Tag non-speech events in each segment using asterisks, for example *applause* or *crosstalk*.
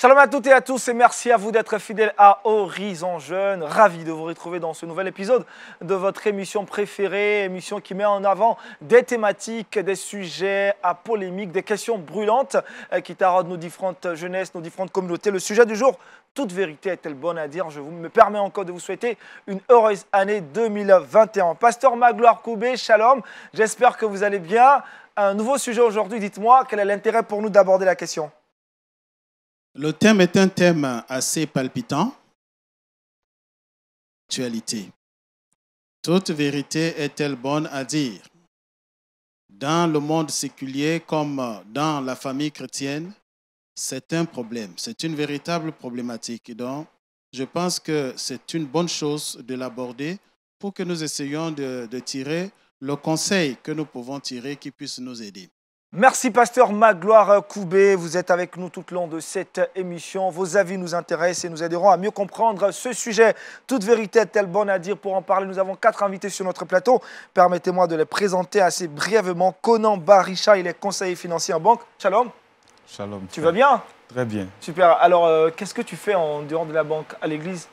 Shalom à toutes et à tous et merci à vous d'être fidèles à Horizon Jeune. Ravi de vous retrouver dans ce nouvel épisode de votre émission préférée, émission qui met en avant des thématiques, des sujets à polémique, des questions brûlantes euh, qui taraudent nos différentes jeunesses, nos différentes communautés. Le sujet du jour, toute vérité est-elle bonne à dire Je vous me permets encore de vous souhaiter une heureuse année 2021. Pasteur Magloire Koubé, shalom. J'espère que vous allez bien. Un nouveau sujet aujourd'hui, dites-moi quel est l'intérêt pour nous d'aborder la question le thème est un thème assez palpitant. Actualité. Toute vérité est-elle bonne à dire Dans le monde séculier comme dans la famille chrétienne, c'est un problème, c'est une véritable problématique. Donc, je pense que c'est une bonne chose de l'aborder pour que nous essayions de tirer le conseil que nous pouvons tirer qui puisse nous aider. Merci Pasteur Magloire Koubé, vous êtes avec nous tout le long de cette émission. Vos avis nous intéressent et nous aideront à mieux comprendre ce sujet. Toute vérité est-elle bonne à dire Pour en parler, nous avons quatre invités sur notre plateau. Permettez-moi de les présenter assez brièvement. Conan Barisha, il est conseiller financier en banque. Shalom. Shalom. Tu vas bien Très bien. Super. Alors, euh, qu'est-ce que tu fais en dehors de la banque à l'église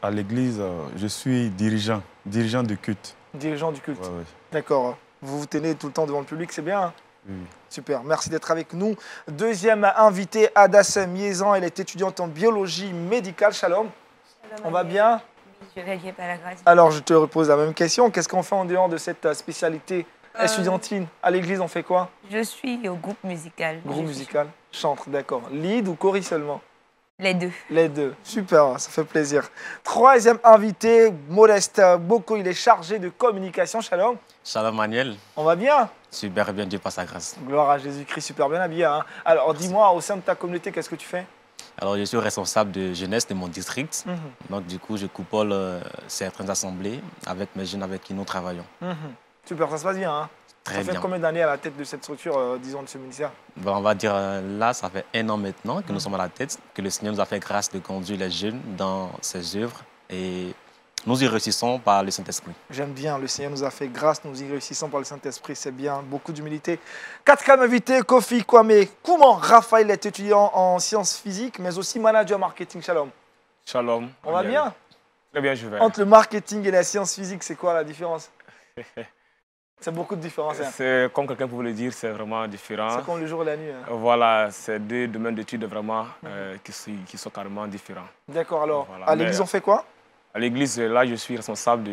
À l'église, euh, je suis dirigeant, dirigeant du culte. Dirigeant du culte. D'accord. Vous vous tenez tout le temps devant le public, c'est bien hein Super, merci d'être avec nous. Deuxième invitée, Ada Miezan, elle est étudiante en biologie médicale. Shalom. On va bien la grâce. Alors, je te repose la même question. Qu'est-ce qu'on fait en dehors de cette euh, spécialité euh, estudiantine À l'église, on fait quoi Je suis au groupe musical. Groupe musical, chantre, d'accord. Lead ou chorie seulement les deux. Les deux. Super, hein, ça fait plaisir. Troisième invité, Modeste Boko, il est chargé de communication. Shalom. Shalom, Manuel. On va bien Super bien, Dieu passe sa grâce. Gloire à Jésus-Christ, super bien habillé. Hein. Alors, dis-moi, au sein de ta communauté, qu'est-ce que tu fais alors, je suis responsable de jeunesse de mon district. Mhm. Donc, du coup, je coupole euh, certaines assemblées avec mes jeunes avec qui nous travaillons. Mhm. Super, ça se passe bien. Hein ça fait combien d'années à la tête de cette structure, euh, disons, de ce ministère On va dire, euh, là, ça fait un an maintenant que nous mmh. sommes à la tête, que le Seigneur nous a fait grâce de conduire les jeunes dans ses œuvres et nous y réussissons par le Saint-Esprit. J'aime bien, le Seigneur nous a fait grâce, nous y réussissons par le Saint-Esprit, c'est bien, beaucoup d'humilité. Quatrième invité, Kofi Kwame. Comment Raphaël est étudiant en sciences physiques, mais aussi manager marketing Shalom. Shalom. On va bien Très bien, je vais. Entre le marketing et la science physique, c'est quoi la différence *laughs* C'est beaucoup de différence. Hein. C'est comme quelqu'un pouvait le dire, c'est vraiment différent. C'est comme le jour et la nuit. Hein. Voilà, c'est deux domaines d'études vraiment euh, qui, sont, carrément différents. D'accord, alors à l'église, on fait quoi euh, À l'église, là, je suis responsable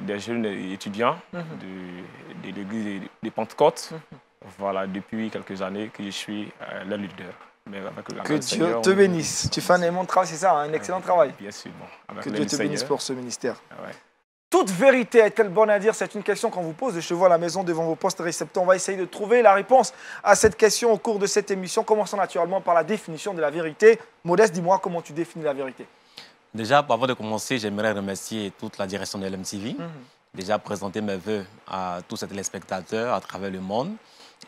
des jeunes étudiants mhm. de, l'église des Pentecôtes. Mhm. Voilà, depuis quelques années que je suis euh, le leader. que Dieu te bénisse. Tu fais un travail, c'est ça, hein? un excellent travail. Bien sûr. Bon. que Dieu te bénisse pour ce ministère. Ah toute vérité est-elle bonne à dire C'est une question qu'on vous pose, des chevaux à la maison devant vos postes récepteurs. On va essayer de trouver la réponse à cette question au cours de cette émission. commençant naturellement par la définition de la vérité. Modeste, dis-moi comment tu définis la vérité. Déjà, bah, avant de commencer, j'aimerais remercier toute la direction de LMTV. Mhm. Déjà, présenter mes voeux à tous ces téléspectateurs à travers le monde.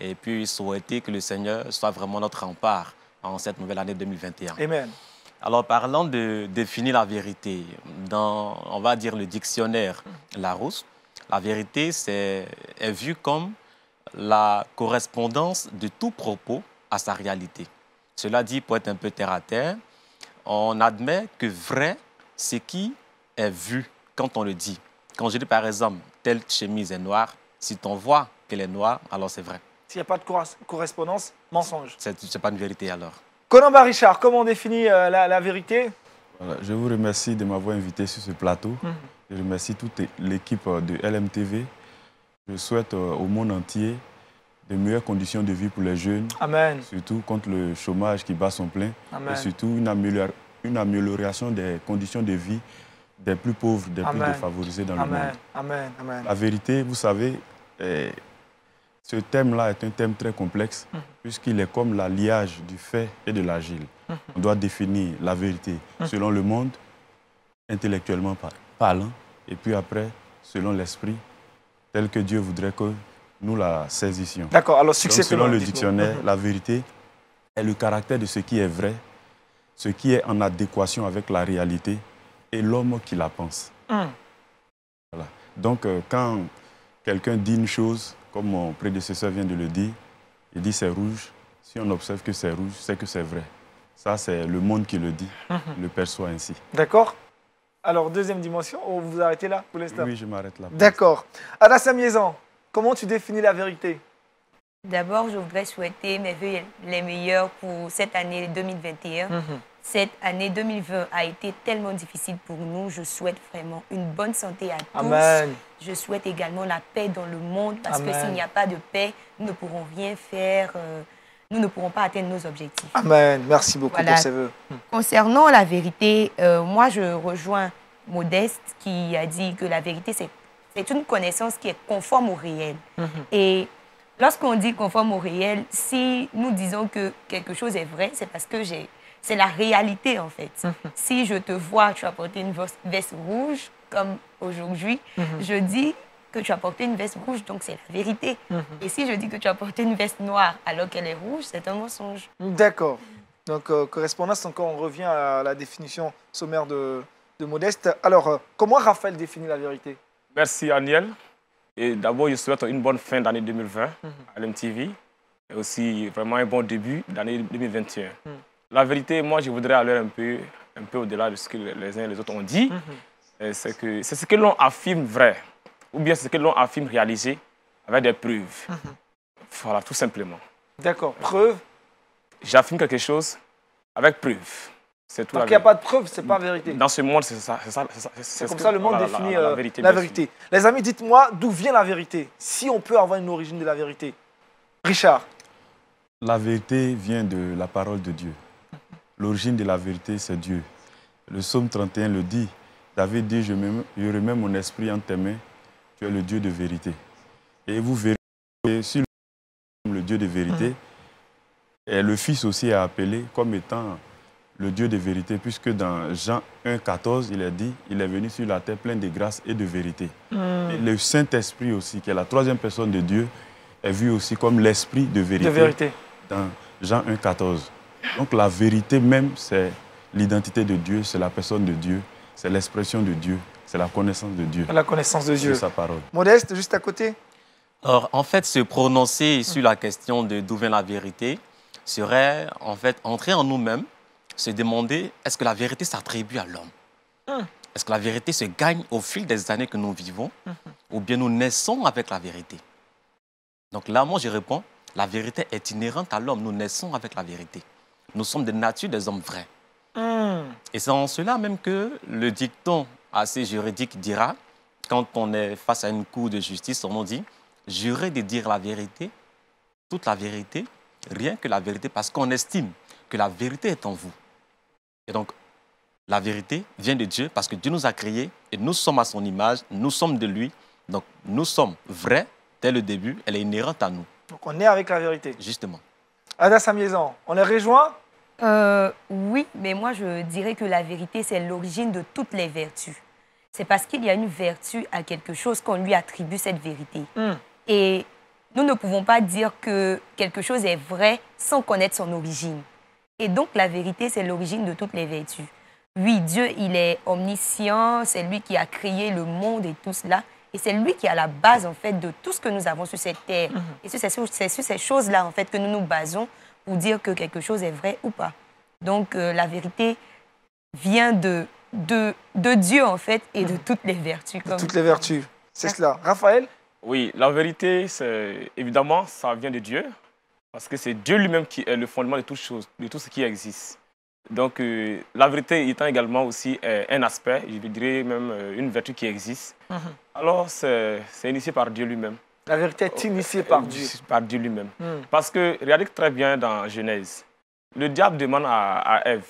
Et puis, souhaiter que le Seigneur soit vraiment notre rempart en cette nouvelle année 2021. Amen. Alors parlant de définir la vérité. Dans, on va dire, le dictionnaire Larousse, la vérité est, vue comme la correspondance de tout propos à sa réalité. Cela dit, pour être un peu terre à terre, on admet que vrai, c'est qui est vu quand on le dit. Quand je dis par exemple, telle chemise est noire, si on voit qu'elle est noire, alors c'est vrai. S'il n'y a pas de correspondance, mensonge. C'est pas une vérité alors. Colin Richard, comment on définit euh, la, vérité Je vous remercie de m'avoir invité sur ce plateau. Mhm. Je remercie toute l'équipe euh, de LMTV. Je souhaite euh, au monde entier de meilleures conditions de vie pour les jeunes. Amen. Surtout contre le chômage qui bat son plein. Amen. Et surtout une, amélioration des conditions de vie des plus pauvres, des plus défavorisés dans le monde. Amen. La vérité, vous savez, ce thème-là est un thème très complexe, mhm. puisqu'il est comme l'alliage du fait et de l'agile. Mhm. On doit définir la vérité mhm. selon le monde, intellectuellement parlant, et puis après, selon l'esprit, tel que Dieu voudrait que nous la saisissions. D'accord, alors Selon le dictionnaire, la vérité est le caractère de ce qui est vrai, ce qui est en adéquation avec la réalité et l'homme qui la pense. Donc, euh, quand quelqu'un dit une chose, comme mon prédécesseur vient de le dire, il dit c'est rouge. Si on observe que c'est rouge, c'est que c'est vrai. Ça, c'est le monde qui le dit, mhm. le perçoit ainsi. D'accord Alors, deuxième dimension, oh, vous vous arrêtez là pour l'instant Oui, je m'arrête là. D'accord. Alassane Miezan, comment tu définis la vérité D'abord, je voudrais souhaiter mes vœux les meilleurs pour cette année 2021. Cette année 2020 a été tellement difficile pour nous. Je souhaite vraiment une bonne santé à tous. Je souhaite également la paix dans le monde parce que s'il n'y a pas de paix, nous ne pourrons rien faire. Euh, nous ne pourrons pas atteindre nos objectifs. Amen. Merci beaucoup ces voeux. Hmm. Concernant la vérité, euh, moi je rejoins Modeste qui a dit que la vérité, c'est une connaissance qui est conforme au réel. Mhm. Et lorsqu'on dit conforme au réel, si nous disons que quelque chose est vrai, c'est parce que j'ai c'est la réalité, en fait. Mhm. Si je te vois, tu as porté une veste rouge, comme aujourd'hui, mhm. je dis que tu as porté une veste rouge, donc c'est la vérité. Mhm. Et si je dis que tu as porté une veste noire alors qu'elle est rouge, c'est un mensonge. D'accord. Donc, euh, correspondance, encore, on revient à la définition sommaire de, Modeste. Alors, euh, comment Raphaël définit la vérité Merci, Aniel. Et d'abord, je souhaite une bonne fin d'année 2020 à l'MTV et aussi vraiment un bon début d'année 2021. La vérité, moi, je voudrais aller un peu, un peu au-delà de ce que les uns et les autres ont dit. Mhm. Euh, c'est ce que l'on affirme vrai, ou bien c'est ce que l'on affirme réalisé avec des preuves. Mhm. Voilà, tout simplement. D'accord. Preuve J'affirme quelque chose avec preuve. C'est tout. Donc il n'y a pas de preuve, ce n'est pas vérité. Dans ce monde, c'est ça. C'est comme ça le monde définit la euh, vérité. Les amis, dites-moi d'où vient la vérité, si on peut avoir une origine de la vérité. Richard. La vérité vient de la parole de Dieu l'origine de la vérité, c'est Dieu. Le psaume 31 le dit. David dit, je, remets mon esprit en tes mains, tu es le Dieu de vérité. Et vous verrez, si le Dieu de vérité, mhm. et le Fils aussi est appelé comme étant le Dieu de vérité, puisque dans Jean 1, 14, il est dit, il est venu sur la terre plein de grâce et de vérité. Mhm. Et le Saint-Esprit aussi, qui est la troisième personne de Dieu, est vu aussi comme l'Esprit de vérité, de vérité dans Jean 1, donc la vérité même, c'est l'identité de Dieu, c'est la personne de Dieu, c'est l'expression de Dieu, c'est la connaissance de Dieu. La connaissance de Dieu. sa parole. Modeste, juste à côté. Alors, en fait, se prononcer sur la question de d'où vient la vérité serait, en fait, entrer en nous-mêmes, se demander est-ce que la vérité s'attribue à l'homme hum. Est-ce que la vérité se gagne au fil des années que nous vivons hum. Ou bien nous naissons avec la vérité Donc là, moi, je réponds la vérité est inhérente à l'homme. Nous naissons avec la vérité nous sommes de nature des hommes vrais. Hmm. Et c'est en cela même que le dicton assez juridique dira, quand on est face à une cour de justice, on dit jurer de dire la vérité, toute la vérité, rien que la vérité, parce qu'on estime que la vérité est en vous. Et donc, la vérité vient de Dieu parce que Dieu nous a créés et nous sommes à son image, nous sommes de lui. Donc, nous sommes vrais dès le début, elle est inhérente à nous. Donc, on est avec la vérité. Justement. Ada Samiezan, on les rejoint euh, Oui, mais moi je dirais que la vérité, c'est l'origine de toutes les vertus. C'est parce qu'il y a une vertu à quelque chose qu'on lui attribue cette vérité. Hmm. Et nous ne pouvons pas dire que quelque chose est vrai sans connaître son origine. Et donc la vérité, c'est l'origine de toutes les vertus. Oui, Dieu, il est omniscient, c'est lui qui a créé le monde et tout cela. Et c'est lui qui est à la base, en fait, de tout ce que nous avons sur cette terre. Mhm. Et c'est sur, ces choses-là, en fait, que nous nous basons pour dire que quelque chose est vrai ou pas. Donc, euh, la vérité vient de, de, de, Dieu, en fait, et de mhm. toutes les vertus. toutes les vertus, c'est cela. Raphaël Oui, la vérité, évidemment, ça vient de Dieu, parce que c'est Dieu lui-même qui est le fondement de toutes choses, de tout ce qui existe. Donc euh, la vérité étant également aussi euh, un aspect, je dirais même euh, une vertu qui existe. Mhm. Alors c'est initié par Dieu lui-même. La vérité est initiée par Dieu. Par Dieu lui-même. Hmm. Parce que regardez très bien dans Genèse, le diable demande à, Ève,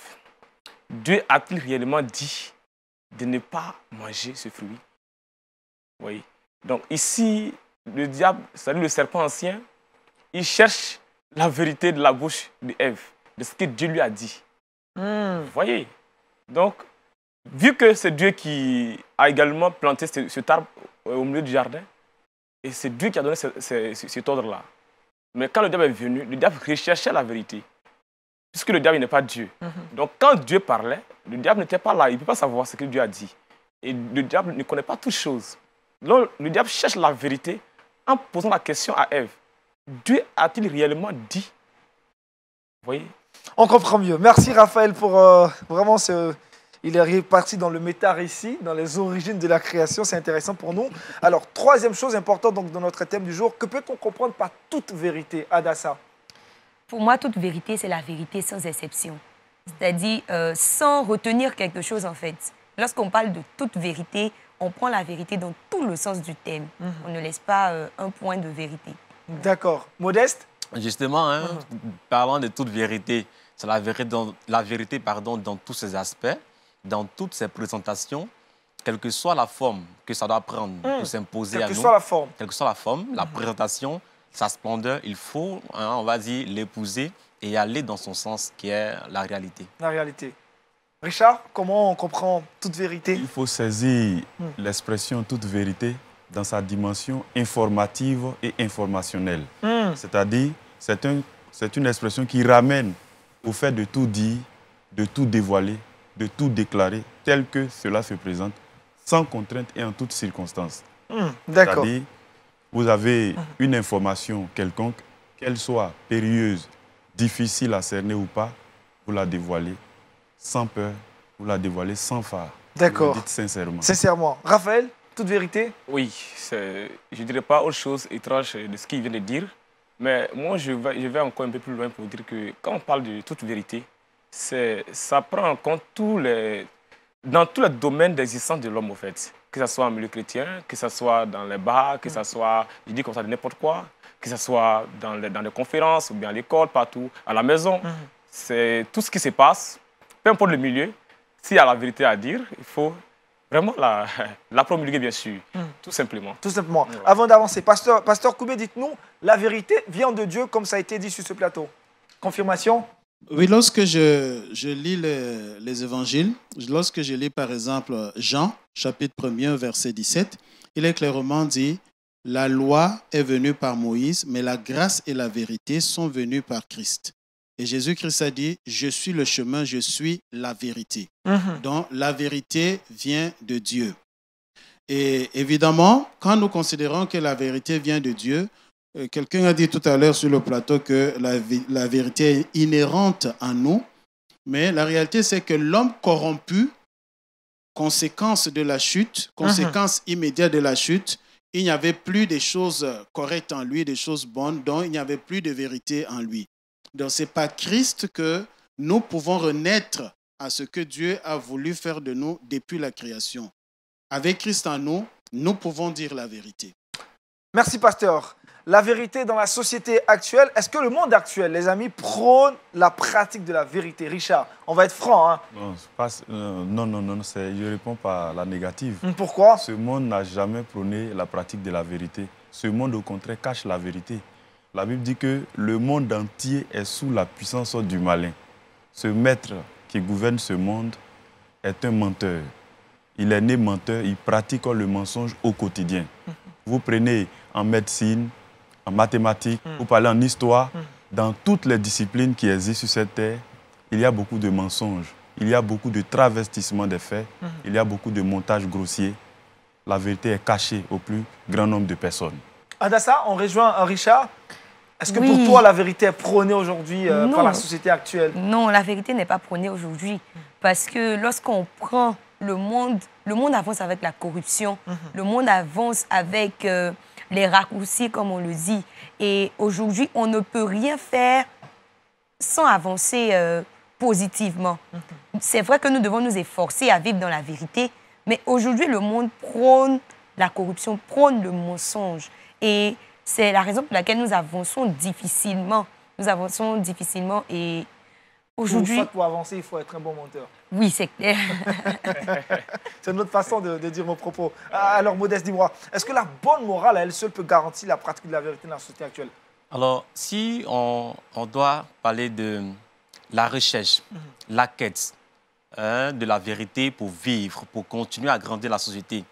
Dieu a-t-il réellement dit de ne pas manger ce fruit Oui. Donc ici, le diable, c'est-à-dire le serpent ancien, il cherche la vérité de la bouche d'Ève, de ce que Dieu lui a dit. Hmm. Vous voyez Donc, vu que c'est Dieu qui a également planté ce, cet arbre au milieu du jardin, et c'est Dieu qui a donné cet ordre-là. Mais quand le diable est venu, le diable recherchait la vérité. Puisque le diable n'est pas Dieu. Mm-hmm. Donc, quand Dieu parlait, le diable n'était pas là. Il ne peut pas savoir ce que Dieu a dit. Et le diable ne connaît pas toutes choses. Donc, le diable cherche la vérité en posant la question à Ève. Dieu a-t-il réellement dit Vous voyez on comprend mieux. Merci Raphaël pour euh, vraiment ce... Il est reparti dans le métar ici, dans les origines de la création. C'est intéressant pour nous. Alors, troisième chose importante donc, dans notre thème du jour, que peut-on comprendre par toute vérité, Adassa Pour moi, toute vérité, c'est la vérité sans exception. C'est-à-dire euh, sans retenir quelque chose, en fait. Lorsqu'on parle de toute vérité, on prend la vérité dans tout le sens du thème. Mhm. On ne laisse pas euh, un point de vérité. D'accord. Modeste Justement, hein, hum. parlant de toute vérité, c'est la vérité, dans, la vérité pardon, dans tous ses aspects, dans toutes ses présentations, quelle que soit la forme que ça doit prendre pour hum. s'imposer à nous. Quelle que soit la forme. Quelle que soit la forme, la hum. présentation, sa splendeur, il faut, hein, on va dire, l'épouser et aller dans son sens qui est la réalité. La réalité. Richard, comment on comprend toute vérité Il faut saisir l'expression toute vérité dans sa dimension informative et informationnelle. Hmm. C'est-à-dire, c'est un, une expression qui ramène au fait de tout dire, de tout dévoiler, de tout déclarer, tel que cela se présente, sans contrainte et en toutes circonstances. Hmm, d'accord. C'est-à-dire, vous avez hmm. une information quelconque, qu'elle soit périlleuse, difficile à cerner ou pas, vous la dévoilez sans peur, vous la dévoilez sans phare. D'accord. Dites sincèrement. Sincèrement. Raphaël toute vérité Oui, je ne dirais pas autre chose étrange de ce qu'il vient de dire. Mais moi, je vais, encore un peu plus loin pour dire que quand on parle de toute vérité, ça prend en compte tous les, dans tous les domaines d'existence de l'homme, en fait. Que ce soit en milieu chrétien, que ce soit dans les bars, que ce soit, je dis comme ça, de n'importe quoi, que ce soit dans les, conférences, ou bien à l'école, partout, à la maison. Mhm. C'est tout ce qui se passe, peu importe le milieu, s'il y a la vérité à dire, il faut Vraiment, la, *laughs* la promulguer, bien sûr, hmm. tout simplement. Tout simplement. Avant d'avancer, Pasteur, Pasteur Koubé, dites-nous, la vérité vient de Dieu, comme ça a été dit sur ce plateau. Confirmation Oui, lorsque je, lis les évangiles, lorsque je lis par exemple Jean, chapitre 1 verset 17, il est clairement dit, la loi est venue par Moïse, mais la grâce et la vérité sont venues par Christ. Et Jésus-Christ a dit, je suis le chemin, je suis la vérité. Mhm. Donc la vérité vient de Dieu. Et évidemment, quand nous considérons que la vérité vient de Dieu, euh, quelqu'un a dit tout à l'heure sur le plateau que la, vérité est inhérente en nous, mais la réalité c'est que l'homme corrompu, conséquence de la chute, mhm. conséquence immédiate de la chute, il n'y avait plus des choses correctes en lui, des choses bonnes, donc il n'y avait plus de vérité en lui. Donc n'est pas Christ que nous pouvons renaître à ce que Dieu a voulu faire de nous depuis la création. Avec Christ en nous, nous pouvons dire la vérité. Merci pasteur. La vérité dans la société actuelle, est-ce que le monde actuel, les amis, prône la pratique de la vérité Richard, on va être franc. Hein. Euh, non, non, non, non, je réponds par la négative. Hmm, pourquoi Ce monde n'a jamais prôné la pratique de la vérité. Ce monde, au contraire, cache la vérité. La Bible dit que le monde entier est sous la puissance du malin. Ce maître qui gouverne ce monde est un menteur. Il est né menteur, il pratique le mensonge au quotidien. Vous prenez en médecine, en mathématiques, mm. vous parlez en histoire, mm. dans toutes les disciplines qui existent sur cette terre, il y a beaucoup de mensonges, il y a beaucoup de travestissements des faits, mm. il y a beaucoup de montages grossiers. La vérité est cachée au plus grand nombre de personnes. Adassa, on rejoint Richard. Est-ce que pour toi, la vérité est prônée aujourd'hui euh, par la société actuelle Non, la vérité n'est pas prônée aujourd'hui. Parce que lorsqu'on prend le monde, le monde avance avec la corruption, mhm. le monde avance avec euh, les raccourcis, comme on le dit. Et aujourd'hui, on ne peut rien faire sans avancer euh, positivement. Mhm. C'est vrai que nous devons nous efforcer à vivre dans la vérité, mais aujourd'hui, le monde prône la corruption, prône le mensonge. Et c'est la raison pour laquelle nous avançons difficilement. Nous avançons difficilement et aujourd'hui... Pour, avancer, il faut être un bon menteur. Oui, c'est clair. *laughs* c'est une autre façon de, dire mon propos. Ah, alors, Modeste, dis-moi, est-ce que la bonne morale elle seule peut garantir la pratique de la vérité dans la société actuelle Alors, si on, doit parler de la recherche, mhm. la quête hein, de la vérité pour vivre, pour continuer à grandir la société,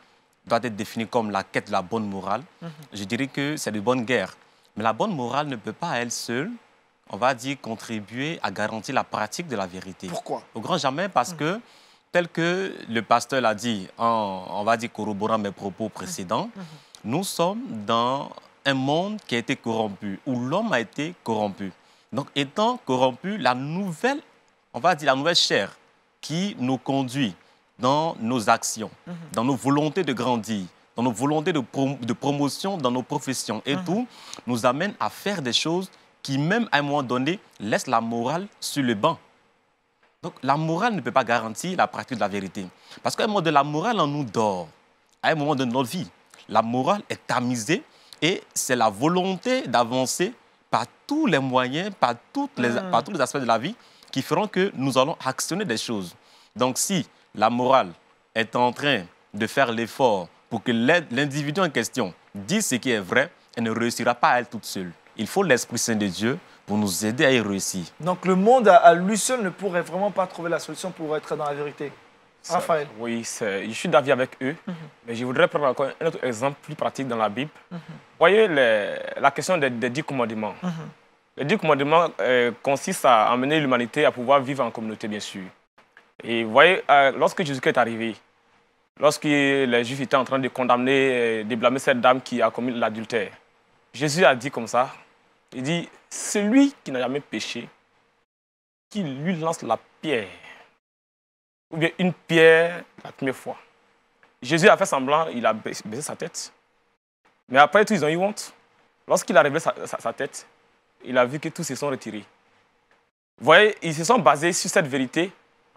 doit être définie comme la quête de la bonne morale. Mhm. Je dirais que c'est de bonne guerre. Mais la bonne morale ne peut pas à elle seule, on va dire, contribuer à garantir la pratique de la vérité. Pourquoi Au grand jamais parce mhm. que, tel que le pasteur l'a dit, on va dire, corroborant mes propos précédents, mhm. nous sommes dans un monde qui a été corrompu, où l'homme a été corrompu. Donc, étant corrompu, la nouvelle, on va dire, la nouvelle chair qui nous conduit dans nos actions, mhm. dans nos volontés de grandir, dans nos volontés de, promotion, dans nos professions et mhm. tout, nous amène à faire des choses qui, même à un moment donné, laissent la morale sur le banc. Donc la morale ne peut pas garantir la pratique de la vérité. Parce qu'à un moment de la morale en nous dort. À un moment de notre vie, la morale est tamisée et c'est la volonté d'avancer par tous les moyens, toutes les, mhm. par tous les aspects de la vie qui feront que nous allons actionner des choses. Donc si la morale est en train de faire l'effort pour que l'individu en question dise ce qui est vrai, et ne réussira pas à elle toute seule. Il faut l'Esprit Saint de Dieu pour nous aider à y réussir. Donc le monde à lui seul ne pourrait vraiment pas trouver la solution pour être dans la vérité. Raphaël. Oui, je suis d'avis avec eux, mhm. mais je voudrais prendre un autre exemple plus pratique dans la Bible. Mhm. Voyez la question des, dix commandements. Mhm. Les dix commandements euh, consistent à amener l'humanité à pouvoir vivre en communauté, bien sûr. Et vous voyez, euh, lorsque Jésus-Christ est arrivé, lorsque les Juifs étaient en train de condamner, euh, de blâmer cette dame qui a commis l'adultère, Jésus a dit comme ça, il dit, celui qui n'a jamais péché, qui lui lance la pierre, ou bien une pierre la première fois. Jésus a fait semblant, il a baissé sa tête. Mais après tout, ils ont eu honte. Lorsqu'il a révélé sa, sa, tête, il a vu que tous se sont retirés. Vous voyez, ils se sont basés sur cette vérité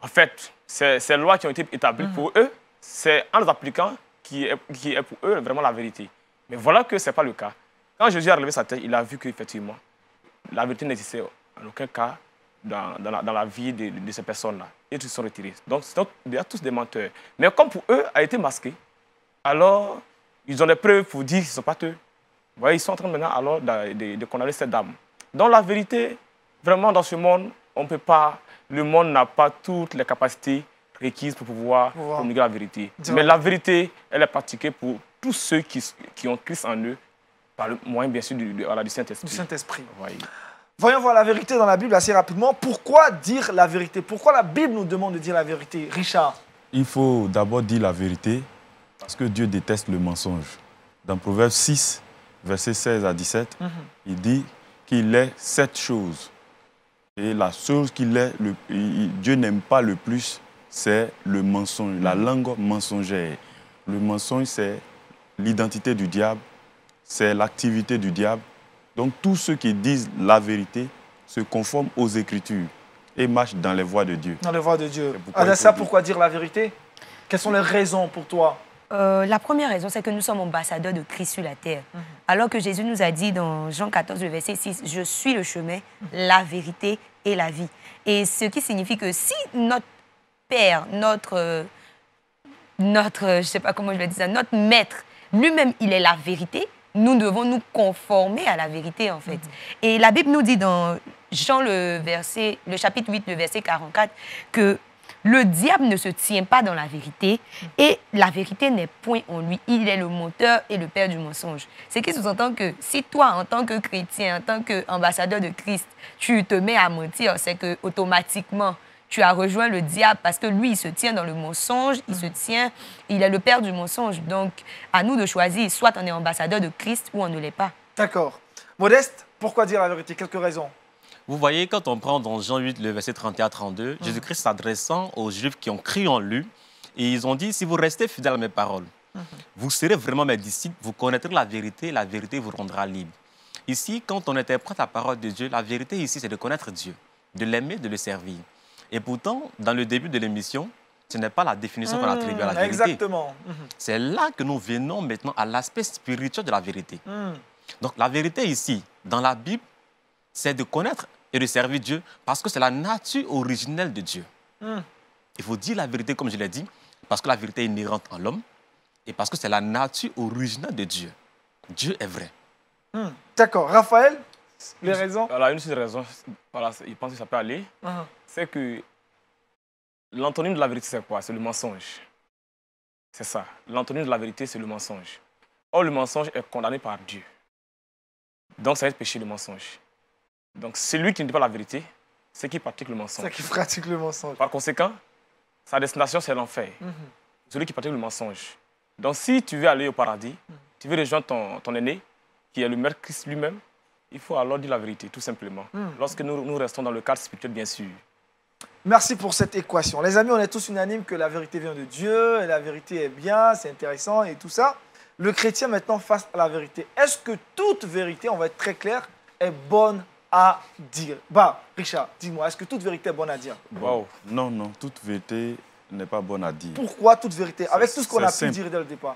en fait, ces, lois qui ont été établies pour mhm. eux, c'est en les appliquant qui est, pour eux vraiment la vérité. Mais voilà que ce n'est pas le cas. Quand Jésus a relevé sa tête, il a vu qu'effectivement, la vérité n'existait en aucun cas dans, la, vie de, ces personnes-là. Et ils se sont retirés. Donc, il y a tous des menteurs. Mais comme pour eux, a été masqué, alors ils ont des preuves pour dire qu'ils ne sont pas eux. voyez, ils sont en train maintenant alors de, de condamner cette dame. Dans la vérité, vraiment dans ce monde, on ne peut pas le monde n'a pas toutes les capacités requises pour pouvoir communiquer la vérité. Mais la vérité, elle est pratiquée pour tous ceux qui, qui ont Christ en eux, par le moyen, bien sûr, du, Saint-Esprit. Voyons voir la vérité dans la Bible assez rapidement. Pourquoi dire la vérité Pourquoi la Bible nous demande de dire la vérité Richard Il faut d'abord dire la vérité parce que Dieu déteste le mensonge. Dans Proverbe 6, versets 16 à 17, mhm. il dit qu'il est sept choses et la chose qu'il est, Dieu n'aime pas le plus, c'est le mensonge, la mm. langue mensongère. Le mensonge, c'est l'identité du diable, c'est l'activité du diable. Donc tous ceux qui disent la vérité se conforment aux Écritures et marchent dans les voies de Dieu. Dans les voies de Dieu. À ah, pourquoi dire la vérité Quelles sont les raisons pour toi euh, la première raison, c'est que nous sommes ambassadeurs de Christ sur la terre. Mhm. Alors que Jésus nous a dit dans Jean 14, le verset 6, Je suis le chemin, la vérité et la vie. Et ce qui signifie que si notre Père, notre, notre je sais pas comment je vais dire notre Maître, lui-même, il est la vérité, nous devons nous conformer à la vérité, en fait. Mhm. Et la Bible nous dit dans Jean, le, verset, le chapitre 8, le verset 44, que le diable ne se tient pas dans la vérité et la vérité n'est point en lui. Il est le moteur et le père du mensonge. C'est qui sous-entend que si toi, en tant que chrétien, en tant qu'ambassadeur de Christ, tu te mets à mentir, c'est que automatiquement, tu as rejoint le diable parce que lui, il se tient dans le mensonge, il se tient, il est le père du mensonge. Donc, à nous de choisir, soit on est ambassadeur de Christ ou on ne l'est pas. D'accord. Modeste, pourquoi dire la vérité Quelques raisons vous voyez, quand on prend dans Jean 8, le verset 31-32, mm. Jésus-Christ s'adressant aux Juifs qui ont crié en lui, et ils ont dit, si vous restez fidèles à mes paroles, mm-hmm. vous serez vraiment mes disciples, vous connaîtrez la vérité, la vérité vous rendra libre. Ici, quand on interprète la parole de Dieu, la vérité ici, c'est de connaître Dieu, de l'aimer, de le servir. Et pourtant, dans le début de l'émission, ce n'est pas la définition qu'on attribue à la vérité. Exactement. Mm-hmm. C'est là que nous venons maintenant à l'aspect spirituel de la vérité. Mm. Donc la vérité ici, dans la Bible, c'est de connaître de servir Dieu parce que c'est la nature originelle de Dieu. Hmm. Il faut dire la vérité, comme je l'ai dit, parce que la vérité est inhérente en l'homme et parce que c'est la nature originelle de Dieu. Dieu est vrai. Hmm. D'accord. Raphaël, les raisons voilà, Une seule raison, voilà, il pense que ça peut aller, uh-huh. c'est que l'antonyme de la vérité, c'est quoi C'est le mensonge. C'est ça. L'antonyme de la vérité, c'est le mensonge. Or, le mensonge est condamné par Dieu. Donc, ça va être péché, le mensonge. Donc celui qui ne dit pas la vérité, c'est qui pratique le mensonge. C'est qui pratique le mensonge. Par conséquent, sa destination, c'est l'enfer. Mhm. Celui qui pratique le mensonge. Donc si tu veux aller au paradis, mhm. tu veux rejoindre ton, ton, aîné, qui est le Maître Christ lui-même, il faut alors dire la vérité, tout simplement. Mhm. Lorsque nous, nous restons dans le cadre spirituel, bien sûr. Merci pour cette équation. Les amis, on est tous unanimes que la vérité vient de Dieu, et la vérité est bien, c'est intéressant et tout ça. Le chrétien maintenant face à la vérité. Est-ce que toute vérité, on va être très clair, est bonne dire. Bah, Richard, dis-moi, est-ce que toute vérité est bonne à dire Non, non, toute vérité n'est pas bonne à dire. Pourquoi toute vérité Avec tout ce qu'on a pu dire dès le départ.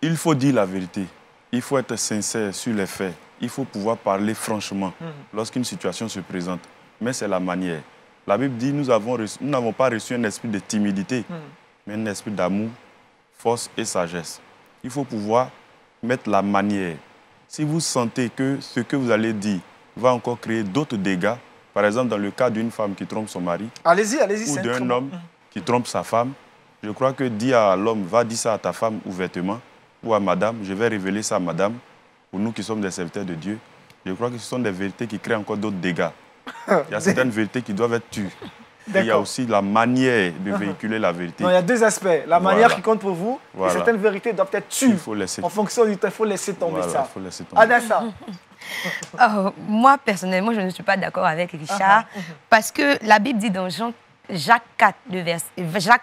Il, faut dire la vérité. Il faut être sincère sur les faits. Il faut pouvoir parler franchement mhm. lorsqu'une situation se présente. Mais c'est la manière. La Bible dit nous n'avons pas reçu un esprit de timidité, mhm. mais un esprit d'amour, force et sagesse. Il faut pouvoir mettre la manière. Si vous sentez que ce que vous allez dire va encore créer d'autres dégâts. Par exemple, dans le cas d'une femme qui trompe son mari. Allez-y, allez-y. Ou d'un homme qui trompe sa femme. Je crois que dire à l'homme, va dire ça à ta femme ouvertement, ou à madame, je vais révéler ça à madame, ou nous qui sommes des serviteurs de Dieu, je crois que ce sont des vérités qui créent encore d'autres dégâts. *laughs* Il y a certaines vérités qui doivent être tuées. Et il y a aussi la manière de *laughs* véhiculer la vérité. Non, il y a deux aspects. La manière qui compte pour vous, et certaines vérités doivent être tuées Il faut laisser... En fonction du temps, il faut laisser tomber ça. Il faut laisser tomber. *laughs* *laughs* Euh, moi, personnellement, je ne suis pas d'accord avec Richard, uh-huh. Uh-huh. parce que la Bible dit dans Jean Jacques 4, le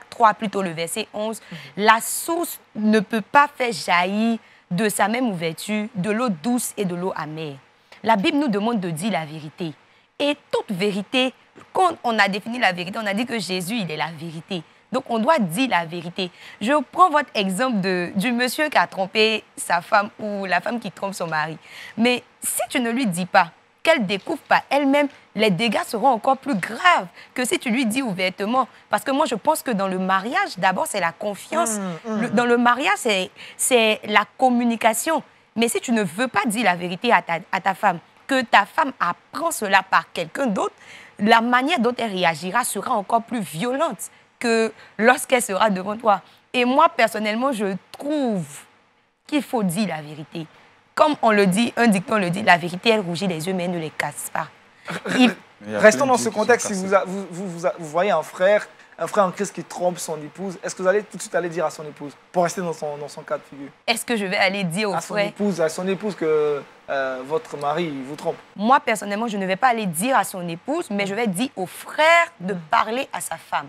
3, plutôt le verset 11, uh-huh. la source ne peut pas faire jaillir de sa même ouverture de l'eau douce et de l'eau amère. La Bible nous demande de dire la vérité. Et toute vérité, quand on a défini la vérité, on a dit que Jésus, il est la vérité. Donc, on doit dire la vérité. Je prends votre exemple du monsieur qui a trompé sa femme ou la femme qui trompe son mari. Mais si tu ne lui dis pas qu'elle découvre pas elle-même, les dégâts seront encore plus graves que si tu lui dis ouvertement. Parce que moi, je pense que dans le mariage, d'abord, c'est la confiance. Mm, mm. dans le mariage, c'est la communication. Mais si tu ne veux pas dire la vérité à ta, à ta femme, que ta femme apprend cela par quelqu'un d'autre, la manière dont elle réagira sera encore plus violente que lorsqu'elle sera devant toi. Et moi, personnellement, je trouve qu'il faut dire la vérité. Comme on le dit, un dicton le dit, la vérité, elle rougit les yeux, mais elle ne les casse pas. Restons dans ce contexte, si vous, vous, vous, voyez un frère, un frère en crise qui trompe son épouse, est-ce que vous allez tout de suite aller dire à son épouse, pour rester dans son, dans son cas de figure Est-ce que je vais aller dire au à son épouse, À son épouse que euh, votre mari vous trompe Moi, personnellement, je ne vais pas aller dire à son épouse, mais mm. je vais dire au frère de mm. parler à sa femme.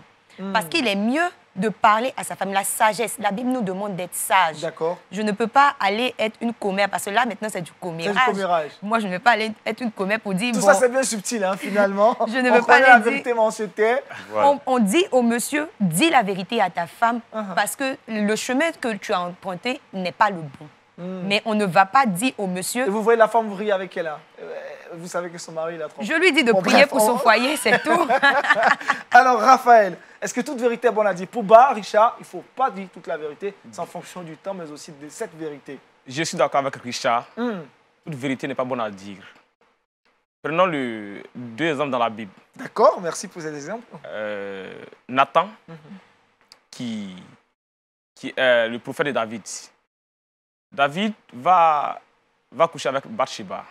Parce hmm. qu'il est mieux de parler à sa femme. La sagesse, la Bible nous demande d'être sage. D'accord. Je ne peux pas aller être une commère parce que là maintenant c'est du commérage. Moi je ne veux pas aller être une commère pour dire. Tout ça c'est bien subtil hein, finalement. *laughs* je ne veux pas aller la vérité, dire. On, dit au monsieur, dis la vérité à ta femme uh-huh. parce que le chemin que tu as emprunté n'est pas le bon. Hmm. Mais on ne va pas dire au monsieur. vous voyez la femme, vous avec elle. là. Euh, vous savez que son mari, il a Je lui dis de prier pour son foyer, c'est tout. *laughs* Alors, Raphaël, est-ce que toute vérité est bonne à dire Pour Bah, Richard, il ne faut pas dire toute la vérité, c'est en fonction du temps, mais aussi de cette vérité. Je suis d'accord avec Richard. Hmm. Toute vérité n'est pas bonne à dire. Prenons le, deux exemples dans la Bible. D'accord, merci pour ces exemples. Euh, Nathan, mhm. qui, est euh, le prophète de David. David va, va coucher avec Bathsheba,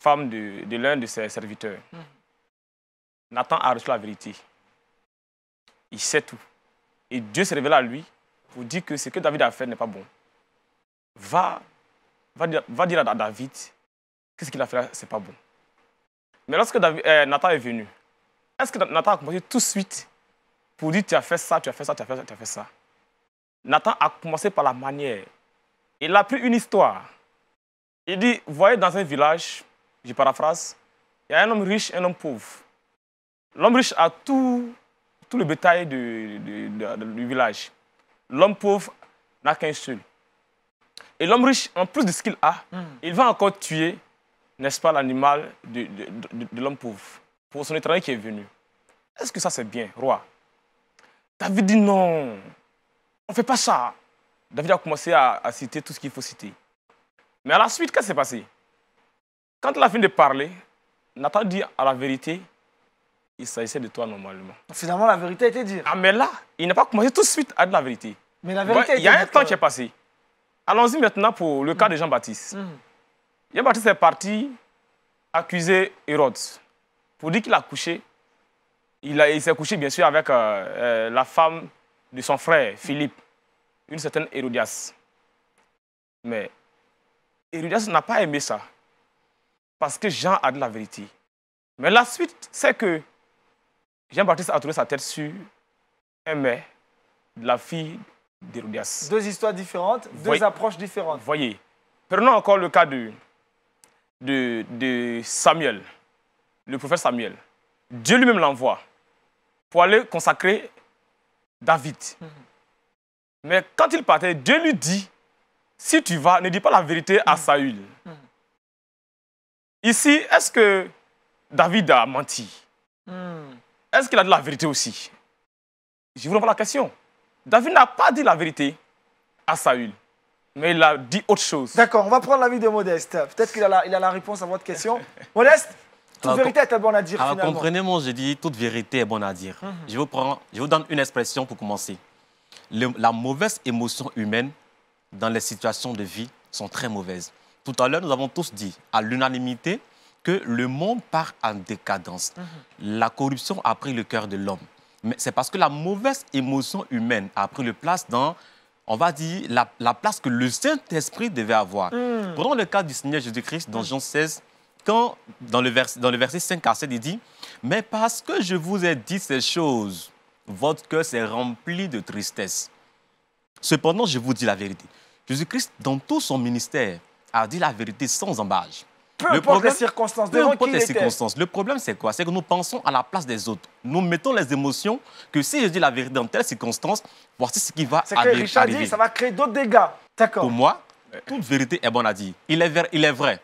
femme de, l'un de ses serviteurs. Mhm. Nathan a reçu la vérité. Il sait tout. Et Dieu se révèle à lui pour dire que ce que David a fait n'est pas bon. Va, va, dire, à David que ce qu'il a fait là, n'est pas bon. Mais lorsque euh, Nathan est venu, est-ce que Nathan a commencé tout de suite pour dire tu as fait ça, tu as fait ça, tu as fait ça, tu as fait ça Nathan a commencé par la manière. Il a pris une histoire. Il dit, voyez dans un village, je paraphrase, il y a un homme riche, et un homme pauvre. L'homme riche a tout, tout le bétail du, village. L'homme pauvre n'a qu'un seul. Et l'homme riche, en plus de ce qu'il a, hmm. il va encore tuer, n'est-ce pas, l'animal de, l'homme pauvre, pour son étranger qui est venu. Est-ce que ça c'est bien, roi David dit non, on ne fait pas ça. David a commencé à, à citer tout ce qu'il faut citer. Mais à la suite, qu'est-ce qui s'est passé Quand il a fini de parler, Nathan dit à la vérité, il s'agissait de toi normalement. Finalement, la vérité a été dite. Ah, mais là, il n'a pas commencé tout de suite à dire la vérité. Mais la vérité dite. Il y a un temps qui est passé. Allons-y maintenant pour le cas de Jean-Baptiste. Mm. Jean-Baptiste est parti accuser Hérode pour dire qu'il a couché. Il, il s'est couché, bien sûr, avec euh, euh, la femme de son frère, Philippe, une certaine Hérodias. Mais Hérodias n'a pas aimé ça parce que Jean a de la vérité. Mais la suite, c'est que Jean-Baptiste a trouvé sa tête sur un mai de la fille d'Hérodias. Deux histoires différentes, deux approches différentes. Voyez. Prenons encore le cas de, Samuel, le prophète Samuel. Dieu lui-même l'envoie pour aller consacrer David. Mm-hmm. Mais quand il partait, Dieu lui dit, si tu vas, ne dis pas la vérité à mm-hmm. Saül. Mm-hmm. Ici, est-ce que David a menti est-ce qu'il a dit la vérité aussi Je vous renvoie la question. David n'a pas dit la vérité à Saül, mais il a dit autre chose. D'accord, on va prendre l'avis de Modeste. Peut-être qu'il a, a, la réponse à votre question. *laughs* Modeste, toute vérité est bonne à dire Comprenez-moi, je dis toute vérité est bonne à dire. je, vous prends, je vous donne une expression pour commencer. la mauvaise émotion humaine dans les situations de vie sont très mauvaises. Tout à l'heure, nous avons tous dit à l'unanimité que le monde part en décadence. Mhm. La corruption a pris le cœur de l'homme. Mais c'est parce que la mauvaise émotion humaine a pris le place dans, on va dire, la, place que le Saint-Esprit devait avoir. Mm. Prenons le cas du Seigneur Jésus-Christ dans mm. Jean 16, quand, dans le, dans le verset 5 à 7, il dit Mais parce que je vous ai dit ces choses, votre cœur s'est rempli de tristesse. Cependant, je vous dis la vérité. Jésus-Christ, dans tout son ministère, a dit la vérité sans embâche le problème, les circonstances, peu les circonstances. Le problème, c'est quoi C'est que nous pensons à la place des autres. Nous mettons les émotions que si je dis la vérité dans telle circonstance, voici ce qui va que arriver. dit, ça va créer d'autres dégâts. D'accord. Pour moi, toute vérité est bonne à dire. Il est, il est vrai.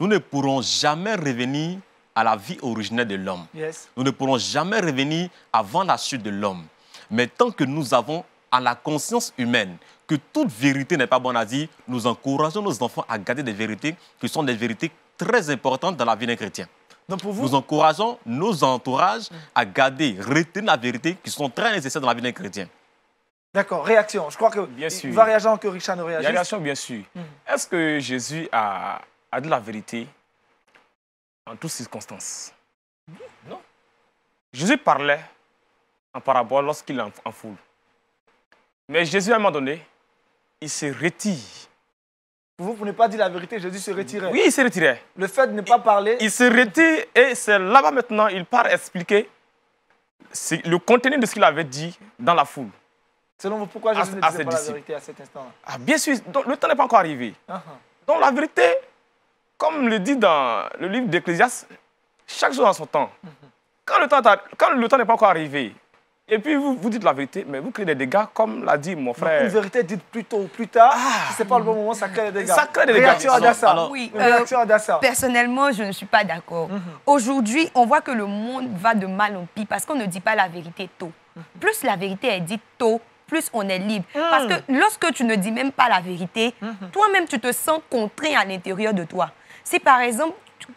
Nous ne pourrons jamais revenir à la vie originelle de l'homme. Nous ne pourrons jamais revenir avant la chute de l'homme. Mais tant que nous avons à la conscience humaine que toute vérité n'est pas bonne à dire, nous encourageons nos enfants à garder des vérités qui sont des vérités très importante dans la vie d'un chrétien. Donc pour vous... Nous encourageons nos entourages à garder, retenir la vérité qui sont très nécessaires dans la vie d'un chrétien. D'accord, réaction. Je crois que bien sûr. que Richard ne réagisse. Réaction, bien sûr. Mm. Est-ce que Jésus a, a dit la vérité en toutes circonstances Non. Jésus parlait en parabole lorsqu'il est en, en foule. Mais Jésus, à un moment donné, il se retire vous, vous ne pas dit la vérité, Jésus se retirait. Oui, il se retirait. Le fait de ne pas parler. Il se retire et c'est là-bas maintenant, il part expliquer le contenu de ce qu'il avait dit dans la foule. Selon vous, pourquoi Jésus ne disait pas la vérité à cet instant ah, Bien sûr, le temps n'est pas encore arrivé. Ah, ah. Donc la vérité, comme le dit dans le livre d'Ecclésias chaque jour en son temps. Mm-hmm. Quand le temps n'est pas encore arrivé, et puis vous, vous dites la vérité, mais vous créez des dégâts, comme l'a dit mon frère. une vérité dite plus tôt ou plus tard, ah. ce n'est pas le bon moment, ça crée des dégâts. Ça crée des dégâts. Alors, euh, Personnellement, je ne suis pas d'accord. Mhm. Aujourd'hui, on voit que le monde va de mal en pis parce qu'on ne dit pas la vérité tôt. Mhm. Plus la vérité est dite tôt, plus on est libre. Mhm. Parce que lorsque tu ne dis même pas la vérité, toi-même, tu te sens contraint à l'intérieur de toi. Si par exemple,